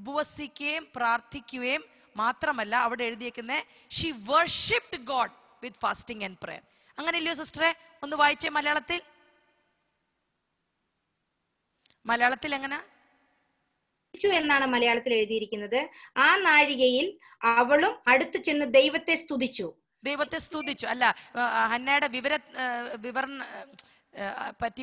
ഉപവസിക്കുകയും പ്രാർത്ഥിക്കുകയും മാത്രമല്ല അവിടെ എഴുതിയേക്കുന്ന she worshipped God with fasting and prayer അങ്ങനെയല്ലയോ സിസ്റ്ററെ ഒന്ന് വായിച്ചേ മലയാളത്തിൽ മലയാളത്തിൽ എങ്ങനെ എന്നാണ് മലയാളത്തിൽ എഴുതിയിരിക്കുന്നത് ആ നാഴികയിൽ അവളും അടുത്തു ചെന്ന് ദൈവത്തെ സ്തുതിച്ചു ദൈവത്തെ സ്തുതിച്ചു അല്ല ഹന്നയുടെ വിവര വിവരണ പറ്റി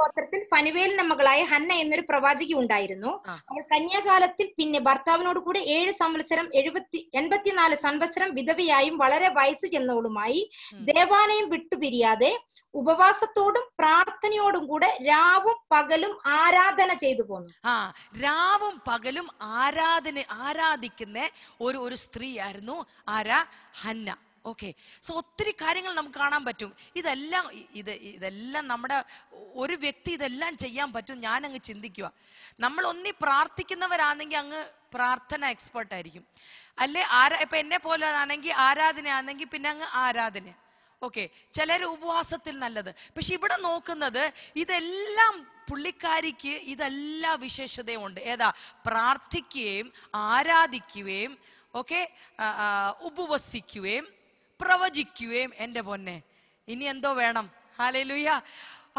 ഗോത്രത്തിൽ ഫനുവേലിന്റെ മകളായ ഹന്ന എന്നൊരു പ്രവാചകി ഉണ്ടായിരുന്നു അവൾ കന്യാകാലത്തിൽ പിന്നെ ഭർത്താവിനോട് കൂടെ ഏഴ് സംവത്സരം എഴുപത്തി എൺപത്തിനാല് സംവത്സരം വിധവയായും വളരെ വയസ്സ് ചെന്നവളുമായി ദേവാലയം വിട്ടുപിരിയാതെ ഉപവാസത്തോടും പ്രാർത്ഥനയോടും കൂടെ രാവും പകലും ആരാധന ചെയ്തു പോന്നു ആ രാവും പകലും ആരാധന ആരാധിക്കുന്ന ഒരു ഒരു സ്ത്രീയായിരുന്നു ആരാ ഹന്ന ഓക്കെ സോ ഒത്തിരി കാര്യങ്ങൾ നമുക്ക് കാണാൻ പറ്റും ഇതെല്ലാം ഇത് ഇതെല്ലാം നമ്മുടെ ഒരു വ്യക്തി ഇതെല്ലാം ചെയ്യാൻ പറ്റും ഞാൻ അങ്ങ് ചിന്തിക്കുക നമ്മൾ ഒന്നി പ്രാർത്ഥിക്കുന്നവരാണെങ്കിൽ അങ്ങ് പ്രാർത്ഥന എക്സ്പേർട്ട് ആയിരിക്കും അല്ലെ ആരാ ഇപ്പൊ എന്നെ പോലെ ആണെങ്കിൽ ആരാധന ആണെങ്കിൽ പിന്നെ അങ്ങ് ആരാധന ഓക്കെ ചിലർ ഉപവാസത്തിൽ നല്ലത് പക്ഷെ ഇവിടെ നോക്കുന്നത് ഇതെല്ലാം പുള്ളിക്കാരിക്ക് ഇതെല്ലാ വിശേഷതയും ഉണ്ട് ഏതാ പ്രാർത്ഥിക്കുകയും ആരാധിക്കുകയും ഓക്കെ ഉപവസിക്കുകയും പ്രവചിക്കുകയും എൻ്റെ പൊന്നെ ഇനി എന്തോ വേണം ഹാലയിലുയ്യ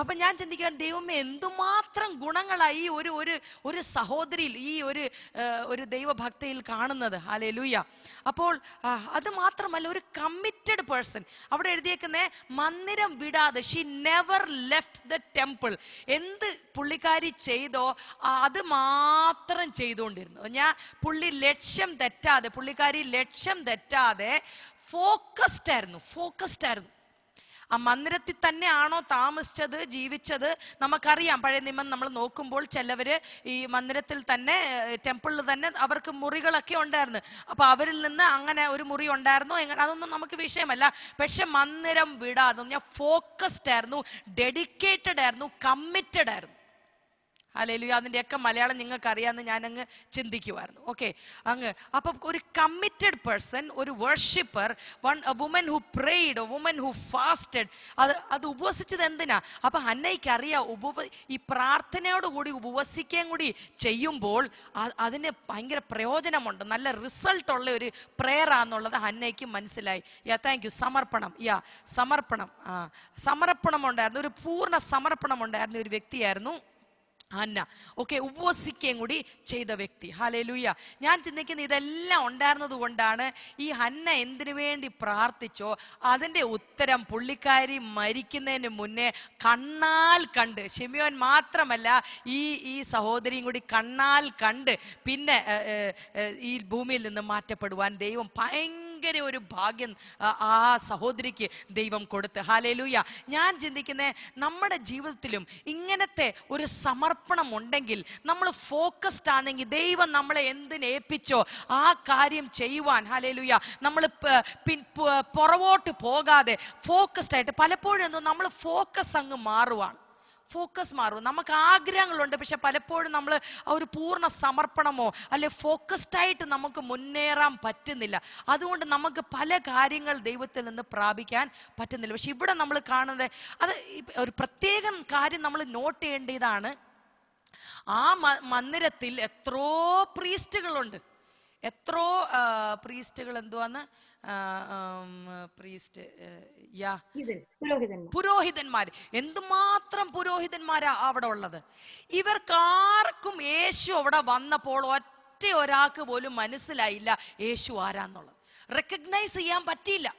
അപ്പൊ ഞാൻ ചിന്തിക്കാൻ ദൈവമേ എന്തുമാത്രം ഗുണങ്ങളായി ഈ ഒരു ഒരു ഒരു സഹോദരിയിൽ ഈ ഒരു ഒരു ദൈവഭക്തിയിൽ കാണുന്നത് ഹാലേ ലൂയ അപ്പോൾ അത് മാത്രമല്ല ഒരു കമ്മിറ്റഡ് പേഴ്സൺ അവിടെ എഴുതിയേക്കുന്നേ മന്ദിരം വിടാതെ she never left the temple എന്ത് പുള്ളിക്കാരി ചെയ്തോ അത് മാത്രം ചെയ്തുകൊണ്ടിരുന്നു ഞാൻ പുള്ളി ലക്ഷ്യം തെറ്റാതെ പുള്ളിക്കാരി ലക്ഷ്യം തെറ്റാതെ ഫോക്കസ്ഡ് ആയിരുന്നു ഫോക്കസ്ഡ് ആയിരുന്നു ആ മന്ദിരത്തിൽ തന്നെയാണോ താമസിച്ചത് ജീവിച്ചത് നമുക്കറിയാം പഴയ നിമം നമ്മൾ നോക്കുമ്പോൾ ചിലവർ ഈ മന്ദിരത്തിൽ തന്നെ ടെമ്പിളിൽ തന്നെ അവർക്ക് മുറികളൊക്കെ ഉണ്ടായിരുന്നു അപ്പോൾ അവരിൽ നിന്ന് അങ്ങനെ ഒരു മുറി ഉണ്ടായിരുന്നോ എങ്ങനെ അതൊന്നും നമുക്ക് വിഷയമല്ല പക്ഷെ മന്ദിരം വിടാതെ ഞാൻ ഫോക്കസ്ഡ് ആയിരുന്നു ഡെഡിക്കേറ്റഡ് ആയിരുന്നു കമ്മിറ്റഡ് ആയിരുന്നു അല്ലെങ്കിൽ അതിൻ്റെയൊക്കെ മലയാളം നിങ്ങൾക്ക് അറിയാമെന്ന് ഞാനങ്ങ് ചിന്തിക്കുമായിരുന്നു ഓക്കെ അങ്ങ് അപ്പം ഒരു കമ്മിറ്റഡ് പേഴ്സൺ ഒരു worshipper one woman who prayed woman who fasted അത് അത് ഉപവസിച്ചത് എന്തിനാ അപ്പം അന്നയ്ക്ക് അറിയാം ഉപവ ഈ പ്രാർത്ഥനയോടുകൂടി ഉപവസിക്കുകയും കൂടി ചെയ്യുമ്പോൾ അതിന് ഭയങ്കര പ്രയോജനമുണ്ട് നല്ല റിസൾട്ടുള്ള ഒരു പ്രെയറാന്നുള്ളത് അന്നയ്ക്ക് മനസ്സിലായി യാ താങ്ക് യു സമർപ്പണം യാ സമർപ്പണം ആ സമർപ്പണമുണ്ടായിരുന്നു ഒരു പൂർണ്ണ സമർപ്പണമുണ്ടായിരുന്ന ഒരു വ്യക്തിയായിരുന്നു ഹന്ന ഓക്കെ ഉപവസിക്കുകയും കൂടി ചെയ്ത വ്യക്തി ഹാലേലൂയ ഞാൻ ചിന്തിക്കുന്ന ഇതെല്ലാം ഉണ്ടായിരുന്നത് കൊണ്ടാണ് ഈ ഹന്ന എന്തിനു വേണ്ടി പ്രാർത്ഥിച്ചോ അതിൻ്റെ ഉത്തരം പുള്ളിക്കാരി മരിക്കുന്നതിന് മുന്നേ കണ്ണാൽ കണ്ട് ഷെമിയോൻ മാത്രമല്ല ഈ ഈ സഹോദരിയും കൂടി കണ്ണാൽ കണ്ട് പിന്നെ ഈ ഭൂമിയിൽ നിന്ന് മാറ്റപ്പെടുവാൻ ദൈവം ഭയങ്കര ഭയങ്കര ഒരു ഭാഗ്യം ആ സഹോദരിക്ക് ദൈവം കൊടുത്ത് ഹാലേലൂയ ഞാൻ ചിന്തിക്കുന്നത് നമ്മുടെ ജീവിതത്തിലും ഇങ്ങനത്തെ ഒരു സമർപ്പണം ഉണ്ടെങ്കിൽ നമ്മൾ ഫോക്കസ്ഡ് ആണെങ്കിൽ ദൈവം നമ്മളെ എന്തിനെ ഏൽപ്പിച്ചോ ആ കാര്യം ചെയ്യുവാൻ ഹാലേലൂയ നമ്മൾ പുറവോട്ട് പോകാതെ ഫോക്കസ്ഡ് ആയിട്ട് പലപ്പോഴും എന്തോ നമ്മൾ ഫോക്കസ് അങ്ങ് മാറുവാണ് ഫോക്കസ് മാറും നമുക്ക് ആഗ്രഹങ്ങളുണ്ട് പക്ഷെ പലപ്പോഴും നമ്മൾ ആ ഒരു പൂർണ്ണ സമർപ്പണമോ അല്ലെ ഫോക്കസ്ഡായിട്ട് നമുക്ക് മുന്നേറാൻ പറ്റുന്നില്ല അതുകൊണ്ട് നമുക്ക് പല കാര്യങ്ങൾ ദൈവത്തിൽ നിന്ന് പ്രാപിക്കാൻ പറ്റുന്നില്ല പക്ഷെ ഇവിടെ നമ്മൾ കാണുന്നത് അത് ഒരു പ്രത്യേകം കാര്യം നമ്മൾ നോട്ട് ചെയ്യേണ്ട ആ മന്ദിരത്തിൽ എത്രയോ പ്രീസ്റ്റുകളുണ്ട് എത്രോ പ്രീസ്റ്റുകൾ എന്തുവാന്ന് പ്രീസ്റ്റ് യാ പുരോഹിതന്മാർ എന്തുമാത്രം പുരോഹിതന്മാരാ അവിടെ ഉള്ളത് ഇവർക്കാർക്കും ആർക്കും യേശു അവിടെ വന്നപ്പോൾ ഒറ്റ ഒരാൾക്ക് പോലും മനസ്സിലായില്ല യേശു ആരാന്നുള്ളത് റെക്കഗ്നൈസ് ചെയ്യാൻ പറ്റിയില്ല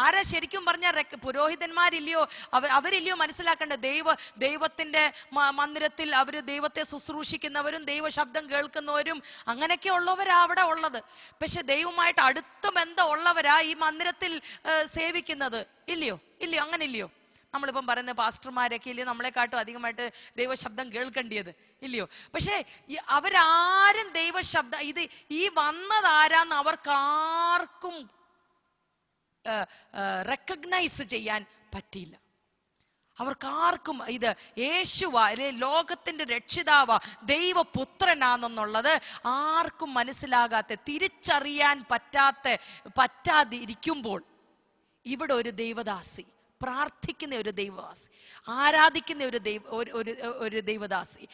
ആരെ ശരിക്കും പറഞ്ഞ പുരോഹിതന്മാരില്ലയോ അവർ അവരില്ലയോ മനസ്സിലാക്കേണ്ട ദൈവ ദൈവത്തിന്റെ മന്ദിരത്തിൽ അവർ ദൈവത്തെ ശുശ്രൂഷിക്കുന്നവരും ദൈവശബ്ദം കേൾക്കുന്നവരും അങ്ങനെയൊക്കെ ഉള്ളവരാ അവിടെ ഉള്ളത് പക്ഷെ ദൈവമായിട്ട് അടുത്ത ബന്ധം ഉള്ളവരാ ഈ മന്ദിരത്തിൽ സേവിക്കുന്നത് ഇല്ലയോ ഇല്ലയോ അങ്ങനെ ഇല്ലയോ നമ്മളിപ്പം പറയുന്ന പാസ്റ്റർമാരൊക്കെ ഇല്ലയോ നമ്മളെക്കാട്ടും അധികമായിട്ട് ദൈവശബ്ദം കേൾക്കേണ്ടിയത് ഇല്ലയോ പക്ഷേ അവരാരും ദൈവശബ്ദം ഇത് ഈ വന്നതാരാന്ന് അവർക്കാർക്കും റെക്കഗ്നൈസ് ചെയ്യാൻ പറ്റിയില്ല അവർക്കാർക്കും ഇത് യേശുവ അല്ലെ ലോകത്തിന്റെ രക്ഷിതാവ ദൈവപുത്രനാണെന്നുള്ളത് ആർക്കും മനസ്സിലാകാത്ത തിരിച്ചറിയാൻ പറ്റാത്ത പറ്റാതിരിക്കുമ്പോൾ ഇവിടെ ഒരു ദൈവദാസി പ്രാർത്ഥിക്കുന്ന ഒരു ദൈവദാസി ആരാധിക്കുന്ന ഒരു ദൈവ ഒരു ഒരു ദൈവദാസി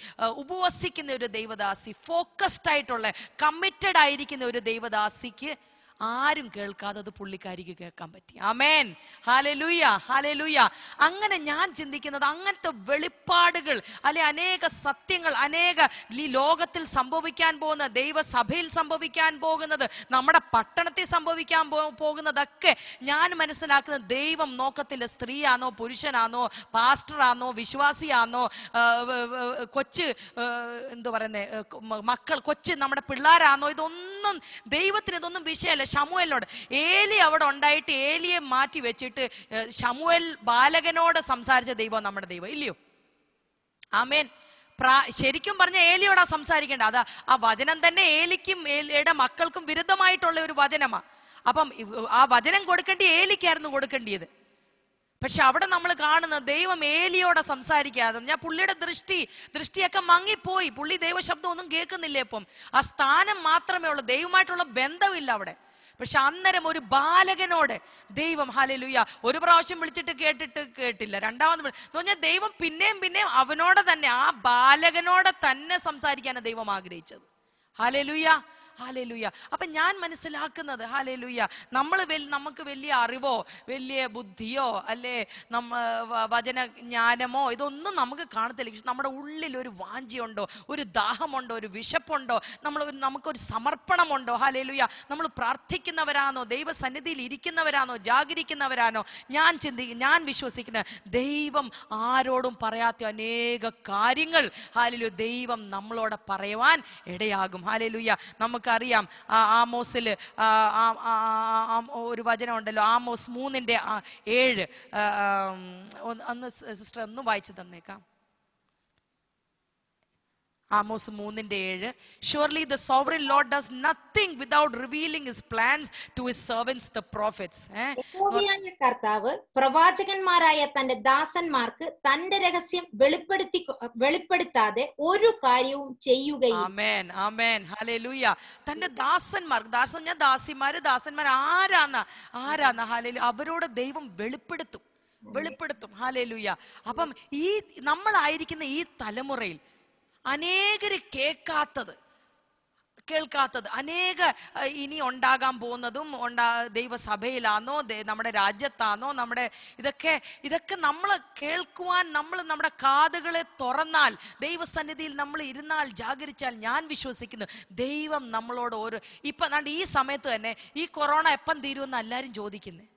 ഉപവസിക്കുന്ന ഒരു ദൈവദാസി ഫോക്കസ്ഡ് ആയിട്ടുള്ള കമ്മിറ്റഡ് ആയിരിക്കുന്ന ഒരു ദൈവദാസിക്ക് ആരും കേൾക്കാതെ അത് പുള്ളിക്കാരിക്ക് കേൾക്കാൻ പറ്റി അമേൻ ഹാലലുയ ഹാലലുയ അങ്ങനെ ഞാൻ ചിന്തിക്കുന്നത് അങ്ങനത്തെ വെളിപ്പാടുകൾ അല്ലെ അനേക സത്യങ്ങൾ അനേക ഈ ലോകത്തിൽ സംഭവിക്കാൻ പോകുന്ന ദൈവസഭയിൽ സംഭവിക്കാൻ പോകുന്നത് നമ്മുടെ പട്ടണത്തിൽ സംഭവിക്കാൻ പോകുന്നതൊക്കെ ഞാൻ മനസ്സിലാക്കുന്നത് ദൈവം നോക്കത്തില്ല സ്ത്രീയാണോ പുരുഷനാണോ പാസ്റ്ററാണോ വിശ്വാസിയാണോ കൊച്ച് എന്തു പറയുന്നത് മക്കൾ കൊച്ച് നമ്മുടെ പിള്ളേരാണോ ഇതൊന്നും അതൊന്നും ദൈവത്തിന് ഇതൊന്നും വിഷയമല്ല ഷമുവലിനോട് ഏലി അവിടെ ഉണ്ടായിട്ട് ഏലിയെ മാറ്റി വെച്ചിട്ട് ഷമുവൽ ബാലകനോട് സംസാരിച്ച ദൈവം നമ്മുടെ ദൈവം ഇല്ലയോ ആമേൻ പ്രാ ശരിക്കും പറഞ്ഞ ഏലിയോടാ സംസാരിക്കേണ്ട അതാ ആ വചനം തന്നെ ഏലിക്കും ഏലിയുടെ മക്കൾക്കും വിരുദ്ധമായിട്ടുള്ള ഒരു വചനമാണ് അപ്പം ആ വചനം കൊടുക്കേണ്ടി ഏലിക്കായിരുന്നു കൊടുക്കേണ്ടിയത് പക്ഷെ അവിടെ നമ്മൾ കാണുന്ന ദൈവം ഏലിയോടെ സംസാരിക്കാതെ ഞാൻ പുള്ളിയുടെ ദൃഷ്ടി ദൃഷ്ടിയൊക്കെ മങ്ങിപ്പോയി പുള്ളി ദൈവശബ്ദം ഒന്നും കേൾക്കുന്നില്ലേ ഇപ്പം ആ സ്ഥാനം മാത്രമേ ഉള്ളൂ ദൈവമായിട്ടുള്ള ബന്ധമില്ല അവിടെ പക്ഷെ അന്നേരം ഒരു ബാലകനോട് ദൈവം ഹാലലുയ്യ ഒരു പ്രാവശ്യം വിളിച്ചിട്ട് കേട്ടിട്ട് കേട്ടില്ല രണ്ടാമത് എന്ന് പറഞ്ഞാൽ ദൈവം പിന്നെയും പിന്നെയും അവനോട് തന്നെ ആ ബാലകനോട് തന്നെ സംസാരിക്കാനാണ് ദൈവം ആഗ്രഹിച്ചത് ഹാലലുയ്യ ഹാലേലുയ്യ അപ്പൊ ഞാൻ മനസ്സിലാക്കുന്നത് ഹാലേലുയ്യ നമ്മൾ നമുക്ക് വലിയ അറിവോ വലിയ ബുദ്ധിയോ അല്ലേ നമ്മ വചന ജ്ഞാനമോ ഇതൊന്നും നമുക്ക് കാണത്തില്ല പക്ഷെ നമ്മുടെ ഉള്ളിൽ ഒരു വാഞ്ചിയുണ്ടോ ഒരു ദാഹമുണ്ടോ ഒരു വിശപ്പുണ്ടോ നമ്മൾ നമുക്കൊരു സമർപ്പണമുണ്ടോ ഹാലേലുയ്യ നമ്മൾ പ്രാർത്ഥിക്കുന്നവരാണോ ദൈവസന്നിധിയിൽ ഇരിക്കുന്നവരാണോ ജാഗരിക്കുന്നവരാണോ ഞാൻ ചിന്തി ഞാൻ വിശ്വസിക്കുന്ന ദൈവം ആരോടും പറയാത്ത അനേക കാര്യങ്ങൾ ഹാലലു ദൈവം നമ്മളോട് പറയുവാൻ ഇടയാകും ഹാലലുയ്യ നമുക്ക് നമുക്കറിയാം ആമോസിൽ ഒരു വചനം ഉണ്ടല്ലോ ആമോസ് മൂന്നിൻ്റെ ഏഴ് ഒന്ന് സിസ്റ്റർ ഒന്ന് വായിച്ചു തന്നേക്കാം ആമോസ് മൂന്നിന്റെ ഏഴ് surely the sovereign lord does nothing without revealing his plans to his servants the prophets കർത്താവ് പ്രവാചകന്മാരായ തന്റെ ദാസന്മാർക്ക് തന്റെ രഹസ്യം വെളിപ്പെടുത്തി വെളിപ്പെടുത്താതെ ഒരു കാര്യവും ചെയ്യുകയില്ല ആമേൻ ആമേൻ ഹല്ലേലൂയ തന്റെ ദാസന്മാർക്ക് ദാസൻ ഞാൻ ദാസിമാര് ദാസന്മാർ ആരാന്ന ആരാന്ന ഹല്ലേലൂയ അവരോട് ദൈവം വെളിപ്പെടുത്തും വെളിപ്പെടുത്തും ഹാലേലൂയ അപ്പം ഈ നമ്മളായിരിക്കുന്ന ഈ തലമുറയിൽ അനേകര് കേൾക്കാത്തത് കേൾക്കാത്തത് അനേക ഇനി ഉണ്ടാകാൻ പോകുന്നതും ഉണ്ടാ ദൈവസഭയിലാണോ നമ്മുടെ രാജ്യത്താണോ നമ്മുടെ ഇതൊക്കെ ഇതൊക്കെ നമ്മൾ കേൾക്കുവാൻ നമ്മൾ നമ്മുടെ കാതുകളെ തുറന്നാൽ ദൈവസന്നിധിയിൽ നമ്മൾ ഇരുന്നാൽ ജാഗരിച്ചാൽ ഞാൻ വിശ്വസിക്കുന്നു ദൈവം നമ്മളോട് ഓരോ ഇപ്പം കണ്ട് ഈ സമയത്ത് തന്നെ ഈ കൊറോണ എപ്പം തീരുമെന്ന് എല്ലാവരും ചോദിക്കുന്നത്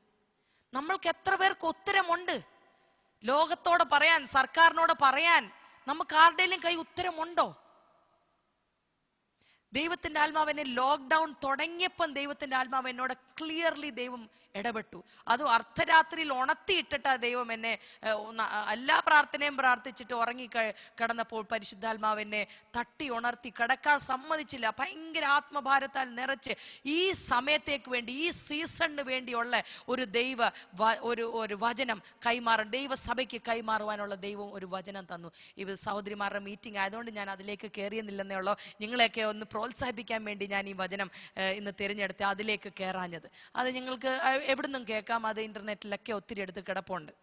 നമ്മൾക്ക് എത്ര പേർക്ക് ഉത്തരമുണ്ട് ലോകത്തോട് പറയാൻ സർക്കാരിനോട് പറയാൻ നമുക്ക് ആരുടെയും കൈ ഉത്തരമുണ്ടോ ദൈവത്തിൻ്റെ ആത്മാവ് എന്നെ ലോക്ക്ഡൗൺ തുടങ്ങിയപ്പം ദൈവത്തിൻ്റെ ആത്മാവ് എന്നോട് ക്ലിയർലി ദൈവം ഇടപെട്ടു അത് അർദ്ധരാത്രിയിൽ ഉണർത്തിയിട്ടിട്ടാ ദൈവം എന്നെ എല്ലാ പ്രാർത്ഥനയും പ്രാർത്ഥിച്ചിട്ട് ഉറങ്ങി കിടന്നപ്പോൾ പരിശുദ്ധാത്മാവ് എന്നെ തട്ടി ഉണർത്തി കിടക്കാൻ സമ്മതിച്ചില്ല ഭയങ്കര ആത്മഭാരത്താൽ നിറച്ച് ഈ സമയത്തേക്ക് വേണ്ടി ഈ സീസണിന് വേണ്ടിയുള്ള ഒരു ദൈവ ഒരു ഒരു വചനം കൈമാറും ദൈവസഭയ്ക്ക് കൈമാറുവാനുള്ള ദൈവം ഒരു വചനം തന്നു ഇത് സഹോദരിമാരുടെ മീറ്റിംഗ് ആയതുകൊണ്ട് ഞാൻ അതിലേക്ക് കയറിയെന്നില്ലെന്നേ ഉള്ളൂ നിങ്ങളെയൊക്കെ ഒന്ന് പ്രോത്സാഹിപ്പിക്കാൻ വേണ്ടി ഞാൻ ഈ വചനം ഇന്ന് തിരഞ്ഞെടുത്ത് അതിലേക്ക് കയറാഞ്ഞത് അത് ഞങ്ങൾക്ക് എവിടുന്നും കേൾക്കാം അത് ഇന്റർനെറ്റിലൊക്കെ ഒത്തിരി എടുത്ത് കിടപ്പുണ്ട്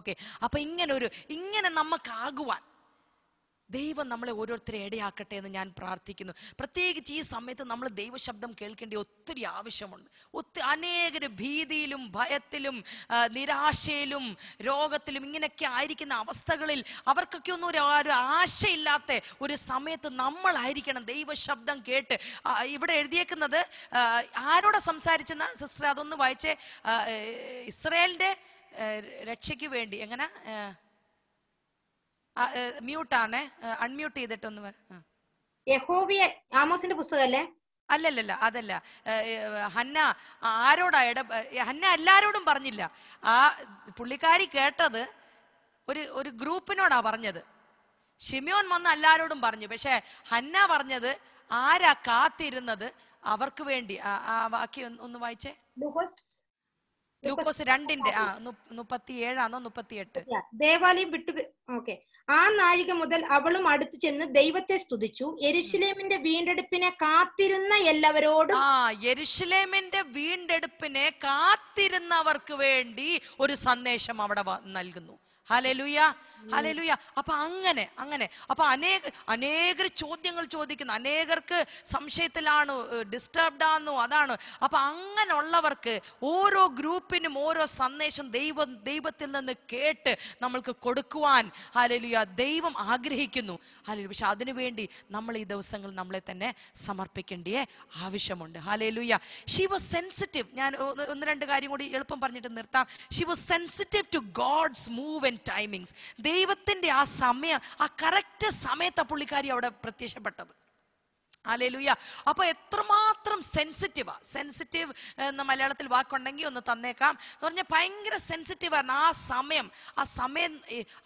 ഓക്കെ അപ്പൊ ഇങ്ങനെ ഒരു ഇങ്ങനെ നമുക്ക് ദൈവം നമ്മളെ ഓരോരുത്തരെ ഇടയാക്കട്ടെ എന്ന് ഞാൻ പ്രാർത്ഥിക്കുന്നു പ്രത്യേകിച്ച് ഈ സമയത്ത് നമ്മൾ ദൈവശബ്ദം കേൾക്കേണ്ട ഒത്തിരി ആവശ്യമുണ്ട് ഒത്തിരി അനേകർ ഭീതിയിലും ഭയത്തിലും നിരാശയിലും രോഗത്തിലും ഇങ്ങനെയൊക്കെ ആയിരിക്കുന്ന അവസ്ഥകളിൽ അവർക്കൊക്കെ ഒന്നും ഒരു ഒരു ആശയില്ലാത്ത ഒരു സമയത്ത് നമ്മളായിരിക്കണം ദൈവശബ്ദം കേട്ട് ഇവിടെ എഴുതിയേക്കുന്നത് ആരോടെ സംസാരിച്ചെന്ന സിസ്റ്റർ അതൊന്ന് വായിച്ചേ ഇസ്രയേലിൻ്റെ രക്ഷയ്ക്ക് വേണ്ടി എങ്ങനെ മ്യൂട്ടാണേ അൺമ്യൂട്ട് ചെയ്തിട്ടൊന്ന് പറ യഹോവിയ ആമോസിന്റെ പുസ്തകമല്ലേ അല്ലല്ലല്ല അതല്ല ഹന്ന ആരോടാ ഇട ഹന്ന എല്ലാരോടും പറഞ്ഞില്ല ആ പുള്ളിക്കാരി കേട്ടത് ഒരു ഒരു ഗ്രൂപ്പിനോടാ പറഞ്ഞത് ഷിമിയോൻ വന്ന് എല്ലാരോടും പറഞ്ഞു പക്ഷേ ഹന്ന പറഞ്ഞത് ആരാ കാത്തിരുന്നത് അവർക്ക് വേണ്ടി ആ ബാക്കി ഒന്ന് വായിച്ചേ ലൂക്കോസ് രണ്ടിന്റെ ആ മുപ്പത്തി ഏഴാന്നോ മുപ്പത്തി എട്ട് ദേവാലയം വിട്ടു ഓക്കെ ആ നാഴിക മുതൽ അവളും അടുത്തു ചെന്ന് ദൈവത്തെ സ്തുതിച്ചു യെരുഷലേമിന്റെ വീണ്ടെടുപ്പിനെ കാത്തിരുന്ന എല്ലാവരോടും ആ യെരുഷലേമിന്റെ വീണ്ടെടുപ്പിനെ കാത്തിരുന്നവർക്ക് വേണ്ടി ഒരു സന്ദേശം അവിടെ നൽകുന്നു ഹലലുയ ഹലലുയ അപ്പൊ അങ്ങനെ അങ്ങനെ അപ്പൊ അനേക അനേകർ ചോദ്യങ്ങൾ ചോദിക്കുന്നു അനേകർക്ക് സംശയത്തിലാണ് ഡിസ്റ്റർബ്ഡ് അതാണ് അപ്പൊ അങ്ങനെയുള്ളവർക്ക് ഓരോ ഗ്രൂപ്പിനും ഓരോ സന്ദേശം ദൈവം ദൈവത്തിൽ നിന്ന് കേട്ട് നമ്മൾക്ക് കൊടുക്കുവാൻ ഹലലുയ ദൈവം ആഗ്രഹിക്കുന്നു ഹലലു പക്ഷെ അതിനുവേണ്ടി നമ്മൾ ഈ ദിവസങ്ങൾ നമ്മളെ തന്നെ സമർപ്പിക്കേണ്ടിയേ ആവശ്യമുണ്ട് ഹലലുയ ഷി വാസ് സെൻസിറ്റീവ് ഞാൻ ഒന്ന് രണ്ട് കാര്യം കൂടി എളുപ്പം പറഞ്ഞിട്ട് നിർത്താം she was sensitive to God's move and timings ദൈവത്തിൻ്റെ ആ സമയം ആ കറക്റ്റ് സമയത്ത് പുള്ളിക്കാരി അവിടെ പ്രത്യക്ഷപ്പെട്ടത് അലേലുയ അപ്പോൾ എത്രമാത്രം സെൻസിറ്റീവാ സെൻസിറ്റീവ് എന്ന മലയാളത്തിൽ വാക്കുണ്ടെങ്കിൽ ഒന്ന് തന്നേക്കാം എന്ന് പറഞ്ഞാൽ ഭയങ്കര സെൻസിറ്റീവായിരുന്നു ആ സമയം ആ സമയം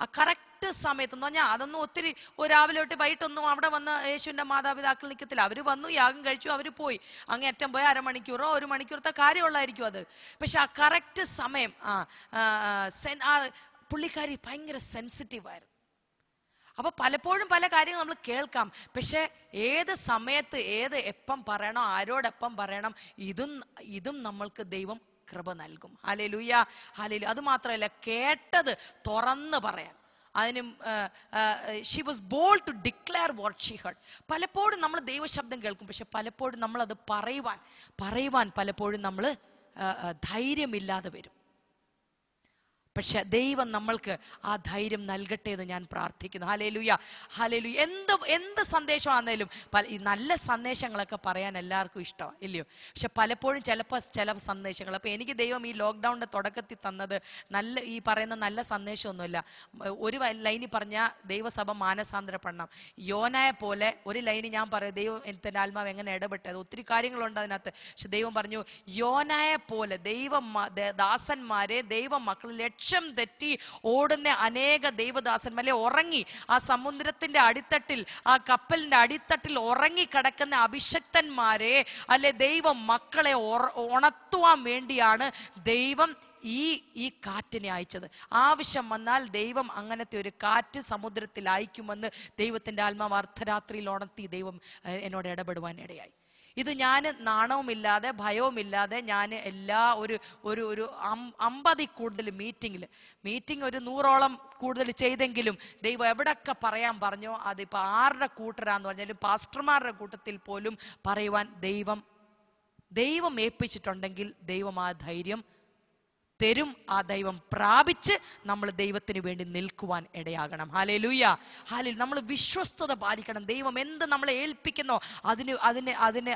ആ കറക്റ്റ് സമയത്ത് എന്ന് പറഞ്ഞാൽ അതൊന്നും ഒത്തിരി രാവിലെ തൊട്ട് വൈകിട്ടൊന്നും അവിടെ വന്ന് യേശുവിൻ്റെ മാതാപിതാക്കൾ നിൽക്കത്തില്ല അവർ വന്നു യാഗം കഴിച്ചു അവർ പോയി അങ്ങേറ്റം പോയി അരമണിക്കൂറോ ഒരു മണിക്കൂറത്തെ കാര്യമുള്ളായിരിക്കും അത് പക്ഷെ ആ കറക്റ്റ് സമയം ആ പുള്ളിക്കാരി ഭയങ്കര ആയിരുന്നു അപ്പോൾ പലപ്പോഴും പല കാര്യങ്ങൾ നമ്മൾ കേൾക്കാം പക്ഷേ ഏത് സമയത്ത് ഏത് എപ്പം പറയണം ആരോടൊപ്പം പറയണം ഇതും ഇതും നമ്മൾക്ക് ദൈവം കൃപ നൽകും ഹലലുയ ഹലലു അത് മാത്രമല്ല കേട്ടത് തുറന്ന് പറയാൻ അതിനും she was bold to declare what she heard പലപ്പോഴും നമ്മൾ ദൈവശബ്ദം കേൾക്കും പക്ഷെ പലപ്പോഴും നമ്മളത് പറയുവാൻ പറയുവാൻ പലപ്പോഴും നമ്മൾ ധൈര്യമില്ലാതെ വരും പക്ഷെ ദൈവം നമ്മൾക്ക് ആ ധൈര്യം നൽകട്ടെ എന്ന് ഞാൻ പ്രാർത്ഥിക്കുന്നു ഹലേലുയ ഹാലേലു എന്ത് എന്ത് സന്ദേശമാണെന്നേലും പല ഈ നല്ല സന്ദേശങ്ങളൊക്കെ പറയാൻ എല്ലാവർക്കും ഇഷ്ടമാണ് ഇല്ലയോ പക്ഷെ പലപ്പോഴും ചിലപ്പോൾ ചില സന്ദേശങ്ങൾ അപ്പോൾ എനിക്ക് ദൈവം ഈ ലോക്ക്ഡൗണിൻ്റെ തുടക്കത്തിൽ തന്നത് നല്ല ഈ പറയുന്ന നല്ല സന്ദേശമൊന്നുമില്ല ഒരു ലൈനിൽ പറഞ്ഞാൽ ദൈവസഭ മാനസാന്തരപ്പെടണം യോനയെ പോലെ ഒരു ലൈനിൽ ഞാൻ പറയും ദൈവം എൻ്റെ ആത്മാവ് എങ്ങനെ ഇടപെട്ടത് ഒത്തിരി കാര്യങ്ങളുണ്ട് അതിനകത്ത് പക്ഷെ ദൈവം പറഞ്ഞു യോനയെ പോലെ ദൈവം ദാസന്മാരെ ദൈവം മക്കളിലെ ലക്ഷ്യം തെറ്റി ഓടുന്ന അനേക ദൈവദാസന്മാരെ ഉറങ്ങി ആ സമുദ്രത്തിന്റെ അടിത്തട്ടിൽ ആ കപ്പലിന്റെ അടിത്തട്ടിൽ ഉറങ്ങി കിടക്കുന്ന അഭിഷക്തന്മാരെ അല്ലെ ദൈവം മക്കളെ ഉണർത്തുവാൻ വേണ്ടിയാണ് ദൈവം ഈ ഈ കാറ്റിനെ അയച്ചത് ആവശ്യം വന്നാൽ ദൈവം അങ്ങനത്തെ ഒരു കാറ്റ് സമുദ്രത്തിൽ അയക്കുമെന്ന് ദൈവത്തിന്റെ ആത്മാവ് അർദ്ധരാത്രിയിൽ ഉണർത്തി ദൈവം എന്നോട് ഇടപെടുവാൻ ഇടയായി ഇത് ഞാൻ നാണവുമില്ലാതെ ഭയവുമില്ലാതെ ഞാൻ എല്ലാ ഒരു ഒരു ഒരു അമ്പതിൽ കൂടുതൽ മീറ്റിങ്ങിൽ മീറ്റിംഗ് ഒരു നൂറോളം കൂടുതൽ ചെയ്തെങ്കിലും ദൈവം എവിടെയൊക്കെ പറയാൻ പറഞ്ഞോ അതിപ്പോൾ ആരുടെ കൂട്ടരാന്ന് പറഞ്ഞാലും പാസ്റ്റർമാരുടെ കൂട്ടത്തിൽ പോലും പറയുവാൻ ദൈവം ദൈവം ഏൽപ്പിച്ചിട്ടുണ്ടെങ്കിൽ ദൈവം ആ ധൈര്യം തരും ആ ദൈവം പ്രാപിച്ച് നമ്മൾ ദൈവത്തിന് വേണ്ടി നിൽക്കുവാൻ ഇടയാകണം ഹാലേ ലൂയ ഹാലിൽ നമ്മൾ വിശ്വസ്തത പാലിക്കണം ദൈവം എന്ത് നമ്മളെ ഏൽപ്പിക്കുന്നോ അതിന് അതിന് അതിന്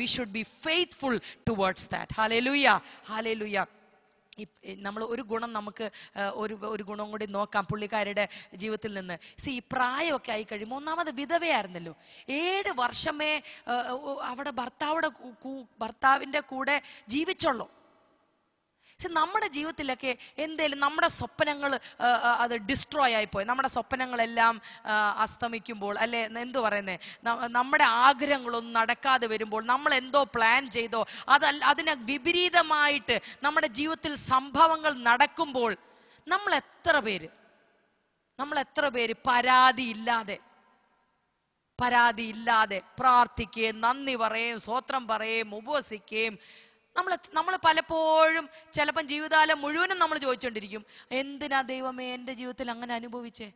we should be faithful towards that hallelujah ഹാലേ ലൂയ നമ്മൾ ഒരു ഗുണം നമുക്ക് ഒരു ഒരു ഗുണം കൂടി നോക്കാം പുള്ളിക്കാരുടെ ജീവിതത്തിൽ നിന്ന് സി ഈ പ്രായമൊക്കെ ആയി കഴിയുമ്പോൾ ഒന്നാമത് വിധവയായിരുന്നല്ലോ ഏഴ് വർഷമേ അവിടെ ഭർത്താവിടെ ഭർത്താവിൻ്റെ കൂടെ ജീവിച്ചുള്ളൂ പക്ഷെ നമ്മുടെ ജീവിതത്തിലൊക്കെ എന്തേലും നമ്മുടെ സ്വപ്നങ്ങൾ അത് ഡിസ്ട്രോയ് ആയിപ്പോയി നമ്മുടെ സ്വപ്നങ്ങളെല്ലാം അസ്തമിക്കുമ്പോൾ അല്ലെ എന്തു പറയുന്നത് നമ്മുടെ ആഗ്രഹങ്ങളൊന്നും നടക്കാതെ വരുമ്പോൾ നമ്മൾ എന്തോ പ്ലാൻ ചെയ്തോ അത് അതിനെ വിപരീതമായിട്ട് നമ്മുടെ ജീവിതത്തിൽ സംഭവങ്ങൾ നടക്കുമ്പോൾ നമ്മൾ എത്ര പേര് നമ്മൾ എത്ര പേര് പരാതിയില്ലാതെ പരാതിയില്ലാതെ പ്രാർത്ഥിക്കുകയും നന്ദി പറയുകയും സ്വോത്രം പറയുകയും ഉപവസിക്കുകയും നമ്മൾ നമ്മൾ പലപ്പോഴും ചിലപ്പം ജീവിതകാലം മുഴുവനും നമ്മൾ ചോദിച്ചുകൊണ്ടിരിക്കും എന്തിനാ ദൈവമേ എൻ്റെ ജീവിതത്തിൽ അങ്ങനെ അനുഭവിച്ചേ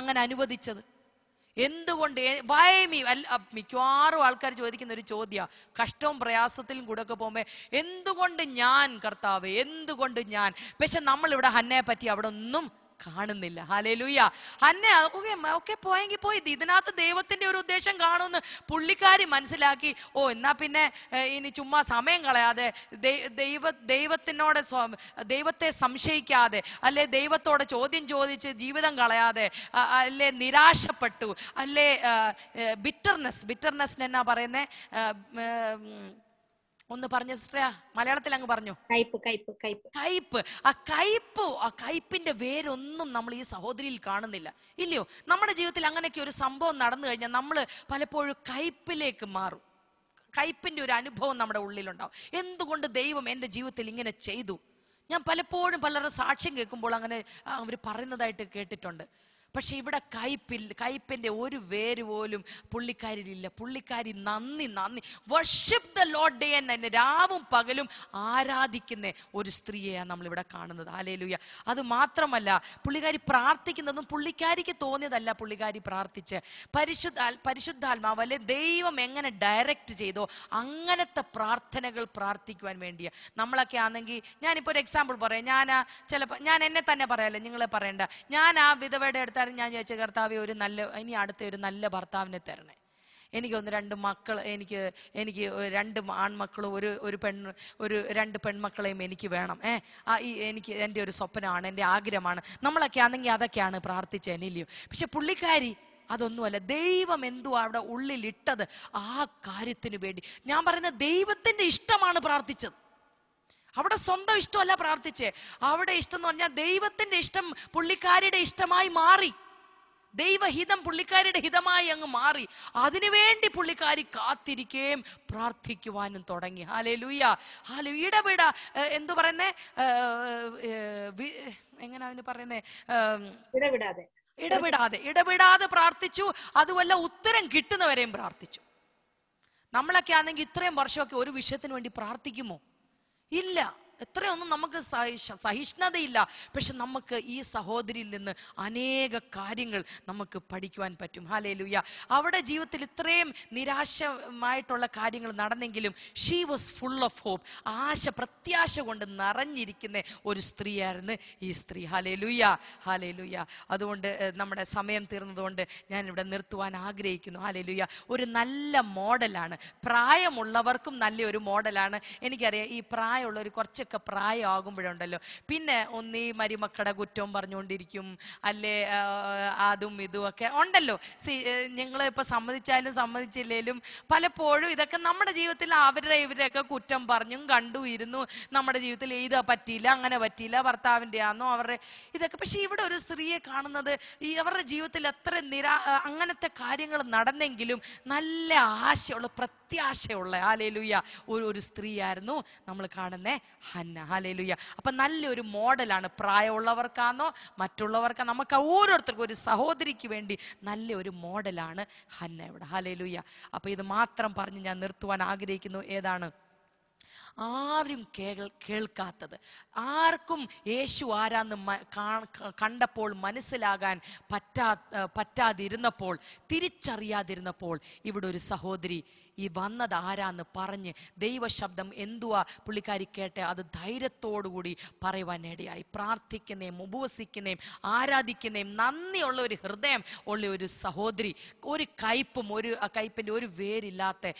അങ്ങനെ അനുവദിച്ചത് എന്തുകൊണ്ട് വൈ അല്ല മിക്കവാറും ആൾക്കാർ ചോദിക്കുന്ന ഒരു ചോദ്യമാണ് കഷ്ടവും പ്രയാസത്തിലും കൂടെ ഒക്കെ പോകുമ്പോൾ എന്തുകൊണ്ട് ഞാൻ കർത്താവ് എന്തുകൊണ്ട് ഞാൻ പക്ഷെ നമ്മളിവിടെ ഹന്നയെ പറ്റി അവിടെ ഒന്നും കാണുന്നില്ല ഹാലേ ലൂയ്യ അന്നെ ഓക്കെ ഓക്കെ പോയെങ്കിൽ പോയി ഇതിനകത്ത് ദൈവത്തിന്റെ ഒരു ഉദ്ദേശം കാണുമെന്ന് പുള്ളിക്കാരി മനസ്സിലാക്കി ഓ എന്നാ പിന്നെ ഇനി ചുമ്മാ സമയം കളയാതെ ദൈവ ദൈവത്തിനോട് ദൈവത്തെ സംശയിക്കാതെ അല്ലെ ദൈവത്തോട് ചോദ്യം ചോദിച്ച് ജീവിതം കളയാതെ അല്ലെ നിരാശപ്പെട്ടു അല്ലെ ബിറ്റർനെസ് ബിറ്റർനെസ് എന്നാ പറയുന്നത് ഒന്ന് പറഞ്ഞു സിസ്റ്റർ മലയാളത്തിൽ അങ്ങ് പറഞ്ഞു കയ്പ് ആ കയ്പ് ആ കയ്പിന്റെ വേരൊന്നും നമ്മൾ ഈ സഹോദരിയിൽ കാണുന്നില്ല ഇല്ലയോ നമ്മുടെ ജീവിതത്തിൽ അങ്ങനെയൊക്കെ ഒരു സംഭവം നടന്നു കഴിഞ്ഞാൽ നമ്മൾ പലപ്പോഴും കയ്പിലേക്ക് മാറും കയ്പിന്റെ ഒരു അനുഭവം നമ്മുടെ ഉള്ളിലുണ്ടാവും എന്തുകൊണ്ട് ദൈവം എൻ്റെ ജീവിതത്തിൽ ഇങ്ങനെ ചെയ്തു ഞാൻ പലപ്പോഴും പലരുടെ സാക്ഷ്യം കേൾക്കുമ്പോൾ അങ്ങനെ അവർ പറയുന്നതായിട്ട് കേട്ടിട്ടുണ്ട് പക്ഷേ ഇവിടെ കയ്പിൽ കയ്പിൻ്റെ ഒരു വേര് പോലും പുള്ളിക്കാരിലില്ല പുള്ളിക്കാരി നന്ദി നന്ദി വർഷിപ്പ് ദ ലോഡ് ഡേ എന്നെ രാവും പകലും ആരാധിക്കുന്ന ഒരു സ്ത്രീയെയാണ് നമ്മളിവിടെ കാണുന്നത് ആലേലുയ അത് മാത്രമല്ല പുള്ളിക്കാരി പ്രാർത്ഥിക്കുന്നതും പുള്ളിക്കാരിക്ക് തോന്നിയതല്ല പുള്ളിക്കാരി പ്രാർത്ഥിച്ച് പരിശുദ്ധ പരിശുദ്ധാത്മാവ് അല്ലെ ദൈവം എങ്ങനെ ഡയറക്റ്റ് ചെയ്തോ അങ്ങനത്തെ പ്രാർത്ഥനകൾ പ്രാർത്ഥിക്കുവാൻ വേണ്ടിയ നമ്മളൊക്കെ ആണെങ്കിൽ ഞാനിപ്പോൾ ഒരു എക്സാമ്പിൾ പറയാം ഞാൻ ചിലപ്പോൾ ഞാൻ എന്നെ തന്നെ പറയാമല്ലോ നിങ്ങളെ പറയണ്ട ഞാൻ ആ വിധവയുടെ അടുത്ത് കാര്യം ഞാൻ വിചാരിച്ച കർത്താവ് ഒരു നല്ല ഇനി അടുത്ത ഒരു നല്ല ഭർത്താവിനെ തരണേ എനിക്കൊന്ന് രണ്ട് മക്കൾ എനിക്ക് എനിക്ക് രണ്ട് ആൺമക്കളും ഒരു ഒരു പെൺ ഒരു രണ്ട് പെൺമക്കളെയും എനിക്ക് വേണം ഏ ആ ഈ എനിക്ക് എൻ്റെ ഒരു സ്വപ്നമാണ് എൻ്റെ ആഗ്രഹമാണ് നമ്മളൊക്കെ ആണെങ്കിൽ അതൊക്കെയാണ് പ്രാർത്ഥിച്ച എനിലിയും പക്ഷെ പുള്ളിക്കാരി അതൊന്നുമല്ല ദൈവം എന്തുവാ അവിടെ ഉള്ളിലിട്ടത് ആ കാര്യത്തിന് വേണ്ടി ഞാൻ പറയുന്ന ദൈവത്തിൻ്റെ ഇഷ്ടമാണ് പ്രാർത്ഥിച്ചത് അവിടെ സ്വന്തം ഇഷ്ടമല്ല പ്രാർത്ഥിച്ചേ അവിടെ ഇഷ്ടം എന്ന് പറഞ്ഞാൽ ദൈവത്തിൻ്റെ ഇഷ്ടം പുള്ളിക്കാരിയുടെ ഇഷ്ടമായി മാറി ദൈവഹിതം പുള്ളിക്കാരിയുടെ ഹിതമായി അങ്ങ് മാറി അതിനുവേണ്ടി പുള്ളിക്കാരി കാത്തിരിക്കുകയും പ്രാർത്ഥിക്കുവാനും തുടങ്ങി ഹാലേ ലൂയ ഹാല ഇടപെട എന്തു പറയുന്നേ എങ്ങനെ അതിന് പറയുന്നേ ഇടപെടാതെ ഇടപെടാതെ ഇടപെടാതെ പ്രാർത്ഥിച്ചു അതുമല്ല ഉത്തരം കിട്ടുന്നവരെയും പ്രാർത്ഥിച്ചു നമ്മളൊക്കെ ആണെങ്കിൽ ഇത്രയും വർഷമൊക്കെ ഒരു വിഷയത്തിന് വേണ്ടി പ്രാർത്ഥിക്കുമോ إلا എത്രയൊന്നും നമുക്ക് സഹിഷ്ണുതയില്ല പക്ഷെ നമുക്ക് ഈ സഹോദരിയിൽ നിന്ന് അനേക കാര്യങ്ങൾ നമുക്ക് പഠിക്കുവാൻ പറ്റും ഹാലേലുയ്യ അവിടെ ജീവിതത്തിൽ ഇത്രയും നിരാശമായിട്ടുള്ള കാര്യങ്ങൾ നടന്നെങ്കിലും she was full of hope ആശ പ്രത്യാശ കൊണ്ട് നിറഞ്ഞിരിക്കുന്ന ഒരു സ്ത്രീയായിരുന്നു ഈ സ്ത്രീ ഹാലേലുയ്യ ഹാലേലുയ്യ അതുകൊണ്ട് നമ്മുടെ സമയം തീർന്നതുകൊണ്ട് ഞാൻ ഇവിടെ നിർത്തുവാൻ ആഗ്രഹിക്കുന്നു ഹാലേലുയ്യ ഒരു നല്ല മോഡലാണ് പ്രായമുള്ളവർക്കും നല്ലൊരു മോഡലാണ് എനിക്കറിയാം ഈ പ്രായമുള്ളവർ കുറച്ച് കുറച്ചൊക്കെ പ്രായമാകുമ്പോഴുണ്ടല്ലോ പിന്നെ ഒന്നീ മരുമക്കളുടെ കുറ്റവും പറഞ്ഞുകൊണ്ടിരിക്കും അല്ലേ അതും ഇതും ഒക്കെ ഉണ്ടല്ലോ സി ഞങ്ങൾ ഇപ്പോൾ സമ്മതിച്ചാലും സമ്മതിച്ചില്ലേലും പലപ്പോഴും ഇതൊക്കെ നമ്മുടെ ജീവിതത്തിൽ അവരുടെ ഇവരെയൊക്കെ കുറ്റം പറഞ്ഞും കണ്ടു ഇരുന്നു നമ്മുടെ ജീവിതത്തിൽ ഇത് പറ്റിയില്ല അങ്ങനെ പറ്റിയില്ല ഭർത്താവിൻ്റെ ആണെന്നോ അവരുടെ ഇതൊക്കെ പക്ഷേ ഇവിടെ ഒരു സ്ത്രീയെ കാണുന്നത് ഈ അവരുടെ ജീവിതത്തിൽ എത്ര നിരാ അങ്ങനത്തെ കാര്യങ്ങൾ നടന്നെങ്കിലും നല്ല ആശയുള്ള പ്രത്യേക പ്രത്യാശയുള്ള ഹാലേലുയ്യ ഒരു ഒരു സ്ത്രീയായിരുന്നു നമ്മൾ കാണുന്നേ ഹന്ന ഹാലേലുയ്യ അപ്പൊ നല്ലൊരു മോഡലാണ് പ്രായമുള്ളവർക്കാണോ മറ്റുള്ളവർക്കാ നമുക്ക് ഓരോരുത്തർക്കും ഒരു സഹോദരിക്ക് വേണ്ടി നല്ലൊരു മോഡലാണ് ഹന്ന ഇവിടെ ഹാലേലുയ്യ അപ്പൊ ഇത് മാത്രം പറഞ്ഞ് ഞാൻ നിർത്തുവാൻ ആഗ്രഹിക്കുന്നു ഏതാണ് ആരും കേൾക്കാത്തത് ആർക്കും യേശു ആരാന്ന് കണ്ടപ്പോൾ മനസ്സിലാകാൻ പറ്റാ പറ്റാതിരുന്നപ്പോൾ തിരിച്ചറിയാതിരുന്നപ്പോൾ ഇവിടെ ഒരു സഹോദരി ഈ വന്നത് ആരാന്ന് പറഞ്ഞ് ദൈവശബ്ദം എന്തുവാ പുള്ളിക്കാരി കേട്ടെ അത് ധൈര്യത്തോടുകൂടി പറയുവാൻ ഇടയായി പ്രാർത്ഥിക്കുന്നേം ഉപവസിക്കുന്നേം ആരാധിക്കുന്നേം നന്ദിയുള്ള ഒരു ഹൃദയം ഉള്ള ഒരു സഹോദരി ഒരു കയ്പും ഒരു കയ്പിൻ്റെ ഒരു വേരില്ലാത്ത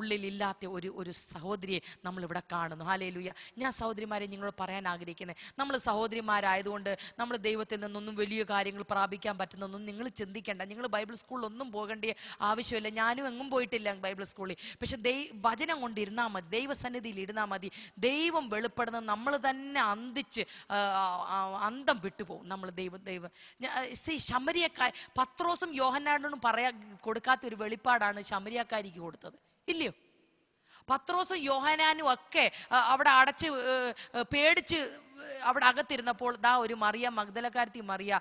ഉള്ളിലില്ലാത്ത ഒരു ഒരു സഹോദരിയെ നമ്മൾ ഇവിടെ കാണുന്നു ഹാലേലുയ്യ ഞാൻ സഹോദരിമാരെ നിങ്ങളോട് പറയാൻ ആഗ്രഹിക്കുന്നത് നമ്മൾ സഹോദരിമാരായതുകൊണ്ട് നമ്മൾ ദൈവത്തിൽ നിന്നൊന്നും വലിയ കാര്യങ്ങൾ പ്രാപിക്കാൻ പറ്റുന്നൊന്നും നിങ്ങൾ ചിന്തിക്കേണ്ട നിങ്ങൾ ബൈബിൾ സ്കൂളിലൊന്നും പോകേണ്ട ആവശ്യമില്ല ഞാനും എങ്ങും പോയിട്ടില്ല ബൈബിൾ സ്കൂളിൽ പക്ഷെ ദൈ വചനം കൊണ്ടിരുന്നാൽ മതി ദൈവസന്നിധിയിൽ ഇരുന്നാൽ മതി ദൈവം വെളിപ്പെടുന്ന നമ്മൾ തന്നെ അന്തിച്ച് അന്തം വിട്ടുപോകും നമ്മൾ ദൈവം ദൈവം സി ശമരിയക്കാർ പത്രോസും യോഹന്നാടനും പറയാ കൊടുക്കാത്ത ഒരു വെളിപ്പാടാണ് ശമരിയക്കാരിക്ക് കൊടുത്തത് ഇല്ലയോ പത്രോസും യോഹനാനും ഒക്കെ അവിടെ അടച്ച് പേടിച്ച് അവിടെ അകത്തിരുന്നപ്പോൾ ദാ ഒരു മറിയ മഗ്ദലക്കാരത്തി മറിയ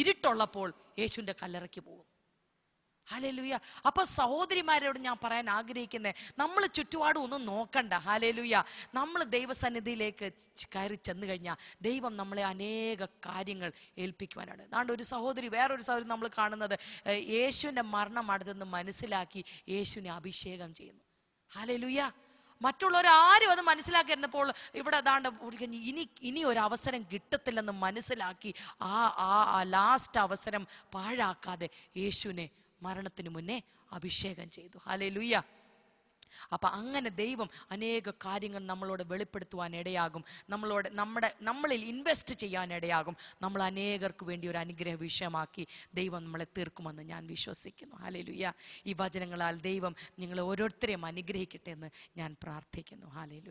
ഇരുട്ടുള്ളപ്പോൾ യേശുവിൻ്റെ കല്ലറയ്ക്ക് പോകും ഹാലേലൂയ അപ്പൊ സഹോദരിമാരോട് ഞാൻ പറയാൻ ആഗ്രഹിക്കുന്നത് നമ്മൾ ചുറ്റുപാടും ഒന്നും നോക്കണ്ട ഹാലേലൂയ നമ്മൾ ദൈവസന്നിധിയിലേക്ക് കയറി ചെന്ന് കഴിഞ്ഞാൽ ദൈവം നമ്മളെ അനേക കാര്യങ്ങൾ ഏൽപ്പിക്കുവാനാണ് അതുകൊണ്ട് ഒരു സഹോദരി വേറൊരു സഹോദരി നമ്മൾ കാണുന്നത് യേശുവിൻ്റെ മരണം അടുത്തെന്ന് മനസ്സിലാക്കി യേശുവിനെ അഭിഷേകം ചെയ്യുന്നു മറ്റുള്ളവർ ആരും അത് മനസ്സിലാക്കിയിരുന്നപ്പോൾ ഇവിടെ അതാണ്ട് ഇനി ഇനി ഒരു അവസരം കിട്ടത്തില്ലെന്ന് മനസ്സിലാക്കി ആ ആ ലാസ്റ്റ് അവസരം പാഴാക്കാതെ യേശുവിനെ മരണത്തിന് മുന്നേ അഭിഷേകം ചെയ്തു ഹാലേ ലൂയ്യ അപ്പൊ അങ്ങനെ ദൈവം അനേക കാര്യങ്ങൾ നമ്മളോട് വെളിപ്പെടുത്തുവാൻ ഇടയാകും നമ്മളോട് നമ്മുടെ നമ്മളിൽ ഇൻവെസ്റ്റ് ചെയ്യാൻ ഇടയാകും നമ്മൾ അനേകർക്ക് വേണ്ടി ഒരു അനുഗ്രഹ വിഷയമാക്കി ദൈവം നമ്മളെ തീർക്കുമെന്ന് ഞാൻ വിശ്വസിക്കുന്നു ഹാലേലുയ്യ ഈ വചനങ്ങളാൽ ദൈവം നിങ്ങളെ ഓരോരുത്തരെയും അനുഗ്രഹിക്കട്ടെ എന്ന് ഞാൻ പ്രാർത്ഥിക്കുന്നു ഹാലേലുയ്യ